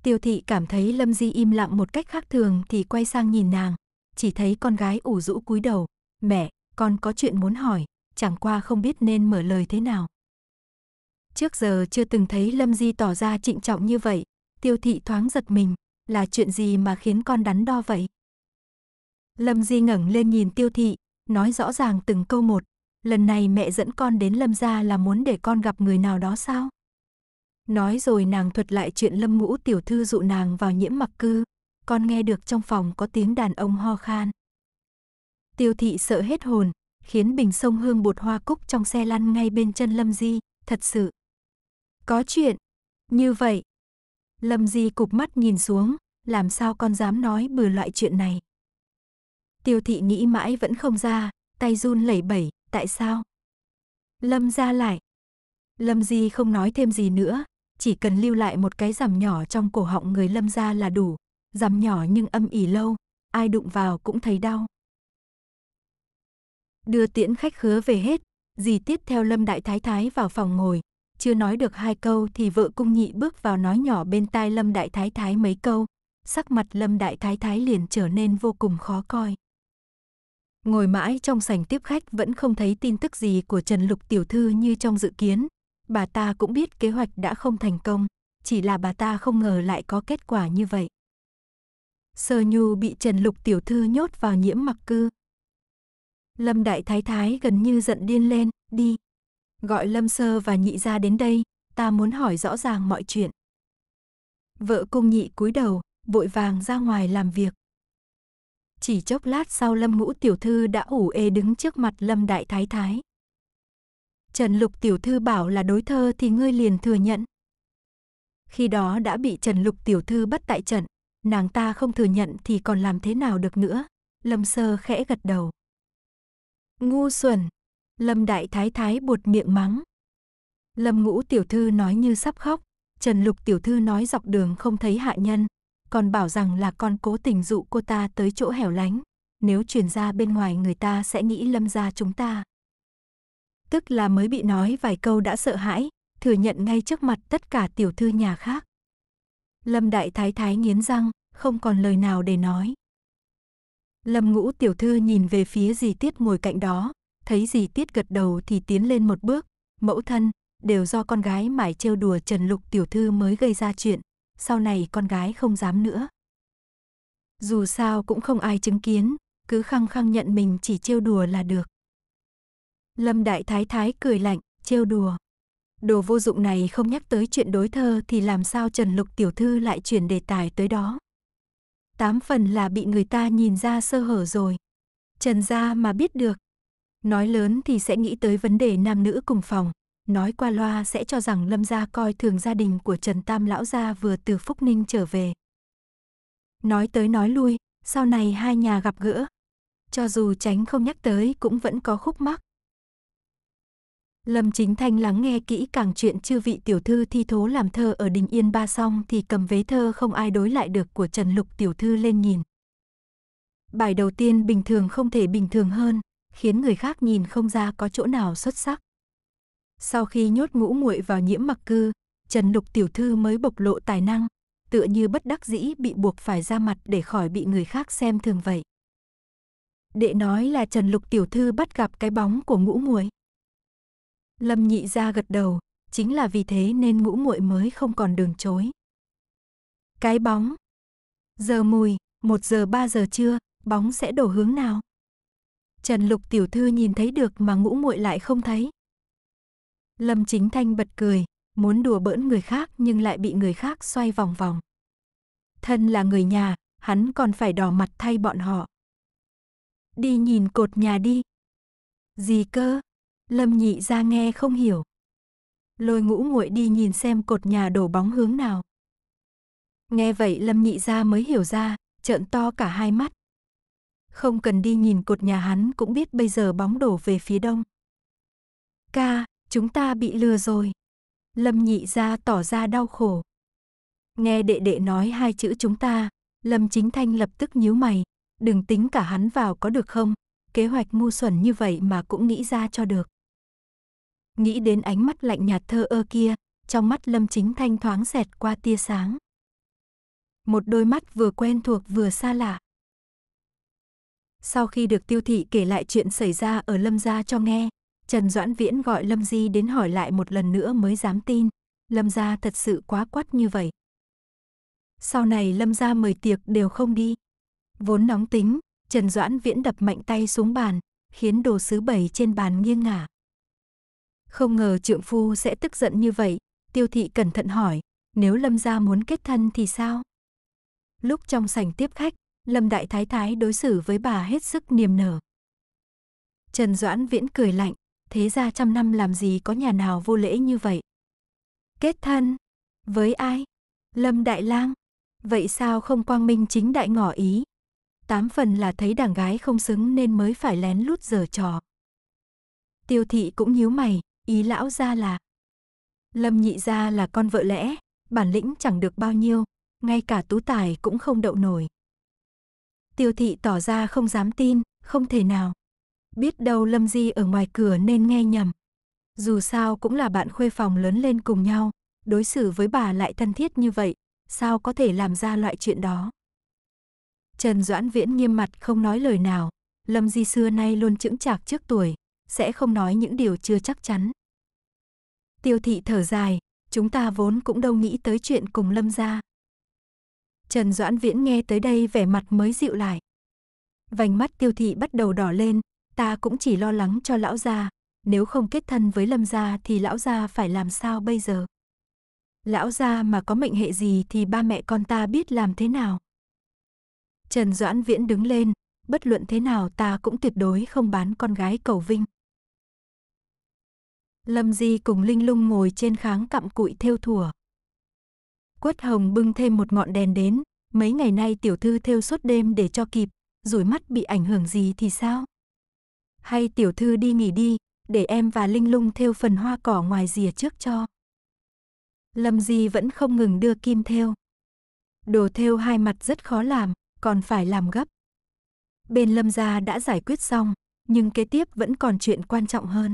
Tiêu thị cảm thấy Lâm Di im lặng một cách khác thường thì quay sang nhìn nàng, chỉ thấy con gái ủ rũ cúi đầu, mẹ, con có chuyện muốn hỏi, chẳng qua không biết nên mở lời thế nào. Trước giờ chưa từng thấy Lâm Di tỏ ra trịnh trọng như vậy, tiêu thị thoáng giật mình, là chuyện gì mà khiến con đắn đo vậy? Lâm Di ngẩng lên nhìn tiêu thị, nói rõ ràng từng câu một, lần này mẹ dẫn con đến Lâm gia là muốn để con gặp người nào đó sao? Nói rồi nàng thuật lại chuyện Lâm Ngũ tiểu thư dụ nàng vào nhiễm mặc cư, con nghe được trong phòng có tiếng đàn ông ho khan. Tiêu thị sợ hết hồn, khiến bình sông hương bột hoa cúc trong xe lăn ngay bên chân Lâm Di, thật sự. Có chuyện, như vậy. Lâm Di cụp mắt nhìn xuống, làm sao con dám nói bừa loại chuyện này. Tiêu thị nghĩ mãi vẫn không ra, tay run lẩy bẩy, tại sao? Lâm ra lại. Lâm Di không nói thêm gì nữa, chỉ cần lưu lại một cái rằm nhỏ trong cổ họng người Lâm ra là đủ, Giảm nhỏ nhưng âm ỉ lâu, ai đụng vào cũng thấy đau. Đưa tiễn khách khứa về hết, dì tiết theo Lâm Đại Thái Thái vào phòng ngồi, chưa nói được hai câu thì vợ cung nhị bước vào nói nhỏ bên tai Lâm Đại Thái Thái mấy câu, sắc mặt Lâm Đại Thái Thái liền trở nên vô cùng khó coi. Ngồi mãi trong sảnh tiếp khách vẫn không thấy tin tức gì của Trần Lục Tiểu Thư như trong dự kiến. Bà ta cũng biết kế hoạch đã không thành công, chỉ là bà ta không ngờ lại có kết quả như vậy. Sơ Nhu bị Trần Lục tiểu thư nhốt vào nhiễm mặc cư. Lâm Đại Thái Thái gần như giận điên lên, đi. Gọi Lâm Sơ và nhị ra đến đây, ta muốn hỏi rõ ràng mọi chuyện. Vợ cung nhị cúi đầu, vội vàng ra ngoài làm việc. Chỉ chốc lát sau Lâm Ngũ tiểu thư đã ủ ê đứng trước mặt Lâm Đại Thái Thái. Trần Lục tiểu thư bảo là đối thơ thì ngươi liền thừa nhận. Khi đó đã bị Trần Lục tiểu thư bắt tại trận, nàng ta không thừa nhận thì còn làm thế nào được nữa. Lâm Sơ khẽ gật đầu. Ngu xuẩn. Lâm Đại Thái Thái buột miệng mắng. Lâm Ngũ Tiểu Thư nói như sắp khóc. Trần Lục Tiểu Thư nói dọc đường không thấy hạ nhân. Còn bảo rằng là con cố tình dụ cô ta tới chỗ hẻo lánh. Nếu truyền ra bên ngoài người ta sẽ nghĩ lâm ra chúng ta. Tức là mới bị nói vài câu đã sợ hãi, thừa nhận ngay trước mặt tất cả tiểu thư nhà khác. Lâm Đại Thái Thái nghiến răng, không còn lời nào để nói. Lâm Ngũ tiểu thư nhìn về phía dì Tiết ngồi cạnh đó, thấy dì Tiết gật đầu thì tiến lên một bước, mẫu thân, đều do con gái mải trêu đùa Trần Lục tiểu thư mới gây ra chuyện, sau này con gái không dám nữa. Dù sao cũng không ai chứng kiến, cứ khăng khăng nhận mình chỉ trêu đùa là được. Lâm Đại Thái Thái cười lạnh, trêu đùa. Đồ vô dụng này không nhắc tới chuyện đối thơ thì làm sao Trần Lục tiểu thư lại chuyển đề tài tới đó. Tám phần là bị người ta nhìn ra sơ hở rồi. Trần gia mà biết được. Nói lớn thì sẽ nghĩ tới vấn đề nam nữ cùng phòng. Nói qua loa sẽ cho rằng Lâm gia coi thường gia đình của Trần Tam Lão gia vừa từ Phúc Ninh trở về. Nói tới nói lui, sau này hai nhà gặp gỡ. Cho dù tránh không nhắc tới cũng vẫn có khúc mắc, Lâm Chính Thanh lắng nghe kỹ càng chuyện chư vị tiểu thư thi thố làm thơ ở Đình Yên Ba xong thì cầm vế thơ không ai đối lại được của Trần Lục tiểu thư lên nhìn. Bài đầu tiên bình thường không thể bình thường hơn, khiến người khác nhìn không ra có chỗ nào xuất sắc. Sau khi nhốt ngũ muội vào nhiễm mặc cư, Trần Lục tiểu thư mới bộc lộ tài năng, tựa như bất đắc dĩ bị buộc phải ra mặt để khỏi bị người khác xem thường vậy. Đệ nói là Trần Lục tiểu thư bắt gặp cái bóng của ngũ muội. Lâm nhị ra gật đầu, chính là vì thế nên ngũ muội mới không còn đường chối. Cái bóng. Giờ mùi, 1 giờ 3 giờ trưa, bóng sẽ đổ hướng nào? Trần Lục tiểu thư nhìn thấy được mà ngũ muội lại không thấy. Lâm Chính Thanh bật cười, muốn đùa bỡn người khác nhưng lại bị người khác xoay vòng vòng. Thân là người nhà, hắn còn phải đỏ mặt thay bọn họ. Đi nhìn cột nhà đi. Gì cơ? Lâm nhị ra nghe không hiểu. Lôi ngũ nguội đi nhìn xem cột nhà đổ bóng hướng nào. Nghe vậy Lâm nhị ra mới hiểu ra, trợn to cả hai mắt. Không cần đi nhìn cột nhà hắn cũng biết bây giờ bóng đổ về phía đông. Ca, chúng ta bị lừa rồi. Lâm nhị ra tỏ ra đau khổ. Nghe đệ đệ nói hai chữ chúng ta, Lâm Chính Thanh lập tức nhíu mày, đừng tính cả hắn vào có được không, kế hoạch ngu xuẩn như vậy mà cũng nghĩ ra cho được. Nghĩ đến ánh mắt lạnh nhạt thơ ơ kia, trong mắt Lâm Chính Thanh thoáng xẹt qua tia sáng. Một đôi mắt vừa quen thuộc vừa xa lạ. Sau khi được tiêu thị kể lại chuyện xảy ra ở Lâm Gia cho nghe, Trần Doãn Viễn gọi Lâm Di đến hỏi lại một lần nữa mới dám tin. Lâm Gia thật sự quá quắt như vậy. Sau này Lâm Gia mời tiệc đều không đi. Vốn nóng tính, Trần Doãn Viễn đập mạnh tay xuống bàn, khiến đồ sứ bảy trên bàn nghiêng ngả. Không ngờ trượng phu sẽ tức giận như vậy, tiêu thị cẩn thận hỏi, nếu Lâm gia muốn kết thân thì sao? Lúc trong sảnh tiếp khách, Lâm Đại Thái Thái đối xử với bà hết sức niềm nở. Trần Doãn Viễn cười lạnh, thế ra trăm năm làm gì có nhà nào vô lễ như vậy? Kết thân? Với ai? Lâm Đại Lang? Vậy sao không quang minh chính đại ngỏ ý? Tám phần là thấy đảng gái không xứng nên mới phải lén lút giở trò. Tiêu thị cũng nhíu mày, ý lão gia là Lâm nhị gia là con vợ lẽ, bản lĩnh chẳng được bao nhiêu, ngay cả tú tài cũng không đậu nổi. Tiêu thị tỏ ra không dám tin, không thể nào. Biết đâu Lâm Di ở ngoài cửa nên nghe nhầm. Dù sao cũng là bạn khuê phòng lớn lên cùng nhau, đối xử với bà lại thân thiết như vậy, sao có thể làm ra loại chuyện đó. Trần Doãn Viễn nghiêm mặt không nói lời nào, Lâm Di xưa nay luôn chững chạc trước tuổi, sẽ không nói những điều chưa chắc chắn. Tiêu thị thở dài, chúng ta vốn cũng đâu nghĩ tới chuyện cùng lâm gia. Trần Doãn Viễn nghe tới đây vẻ mặt mới dịu lại. Vành mắt tiêu thị bắt đầu đỏ lên, ta cũng chỉ lo lắng cho lão gia, nếu không kết thân với lâm gia thì lão gia phải làm sao bây giờ? Lão gia mà có mệnh hệ gì thì ba mẹ con ta biết làm thế nào? Trần Doãn Viễn đứng lên, bất luận thế nào ta cũng tuyệt đối không bán con gái cầu Vinh. Lâm Di cùng Linh Lung ngồi trên kháng cặm cụi thêu thùa. Quất Hồng bưng thêm một ngọn đèn đến, mấy ngày nay tiểu thư thêu suốt đêm để cho kịp, rủi mắt bị ảnh hưởng gì thì sao? Hay tiểu thư đi nghỉ đi, để em và Linh Lung thêu phần hoa cỏ ngoài rìa trước cho. Lâm Di vẫn không ngừng đưa kim thêu. Đồ thêu hai mặt rất khó làm, còn phải làm gấp. Bên Lâm gia đã giải quyết xong, nhưng kế tiếp vẫn còn chuyện quan trọng hơn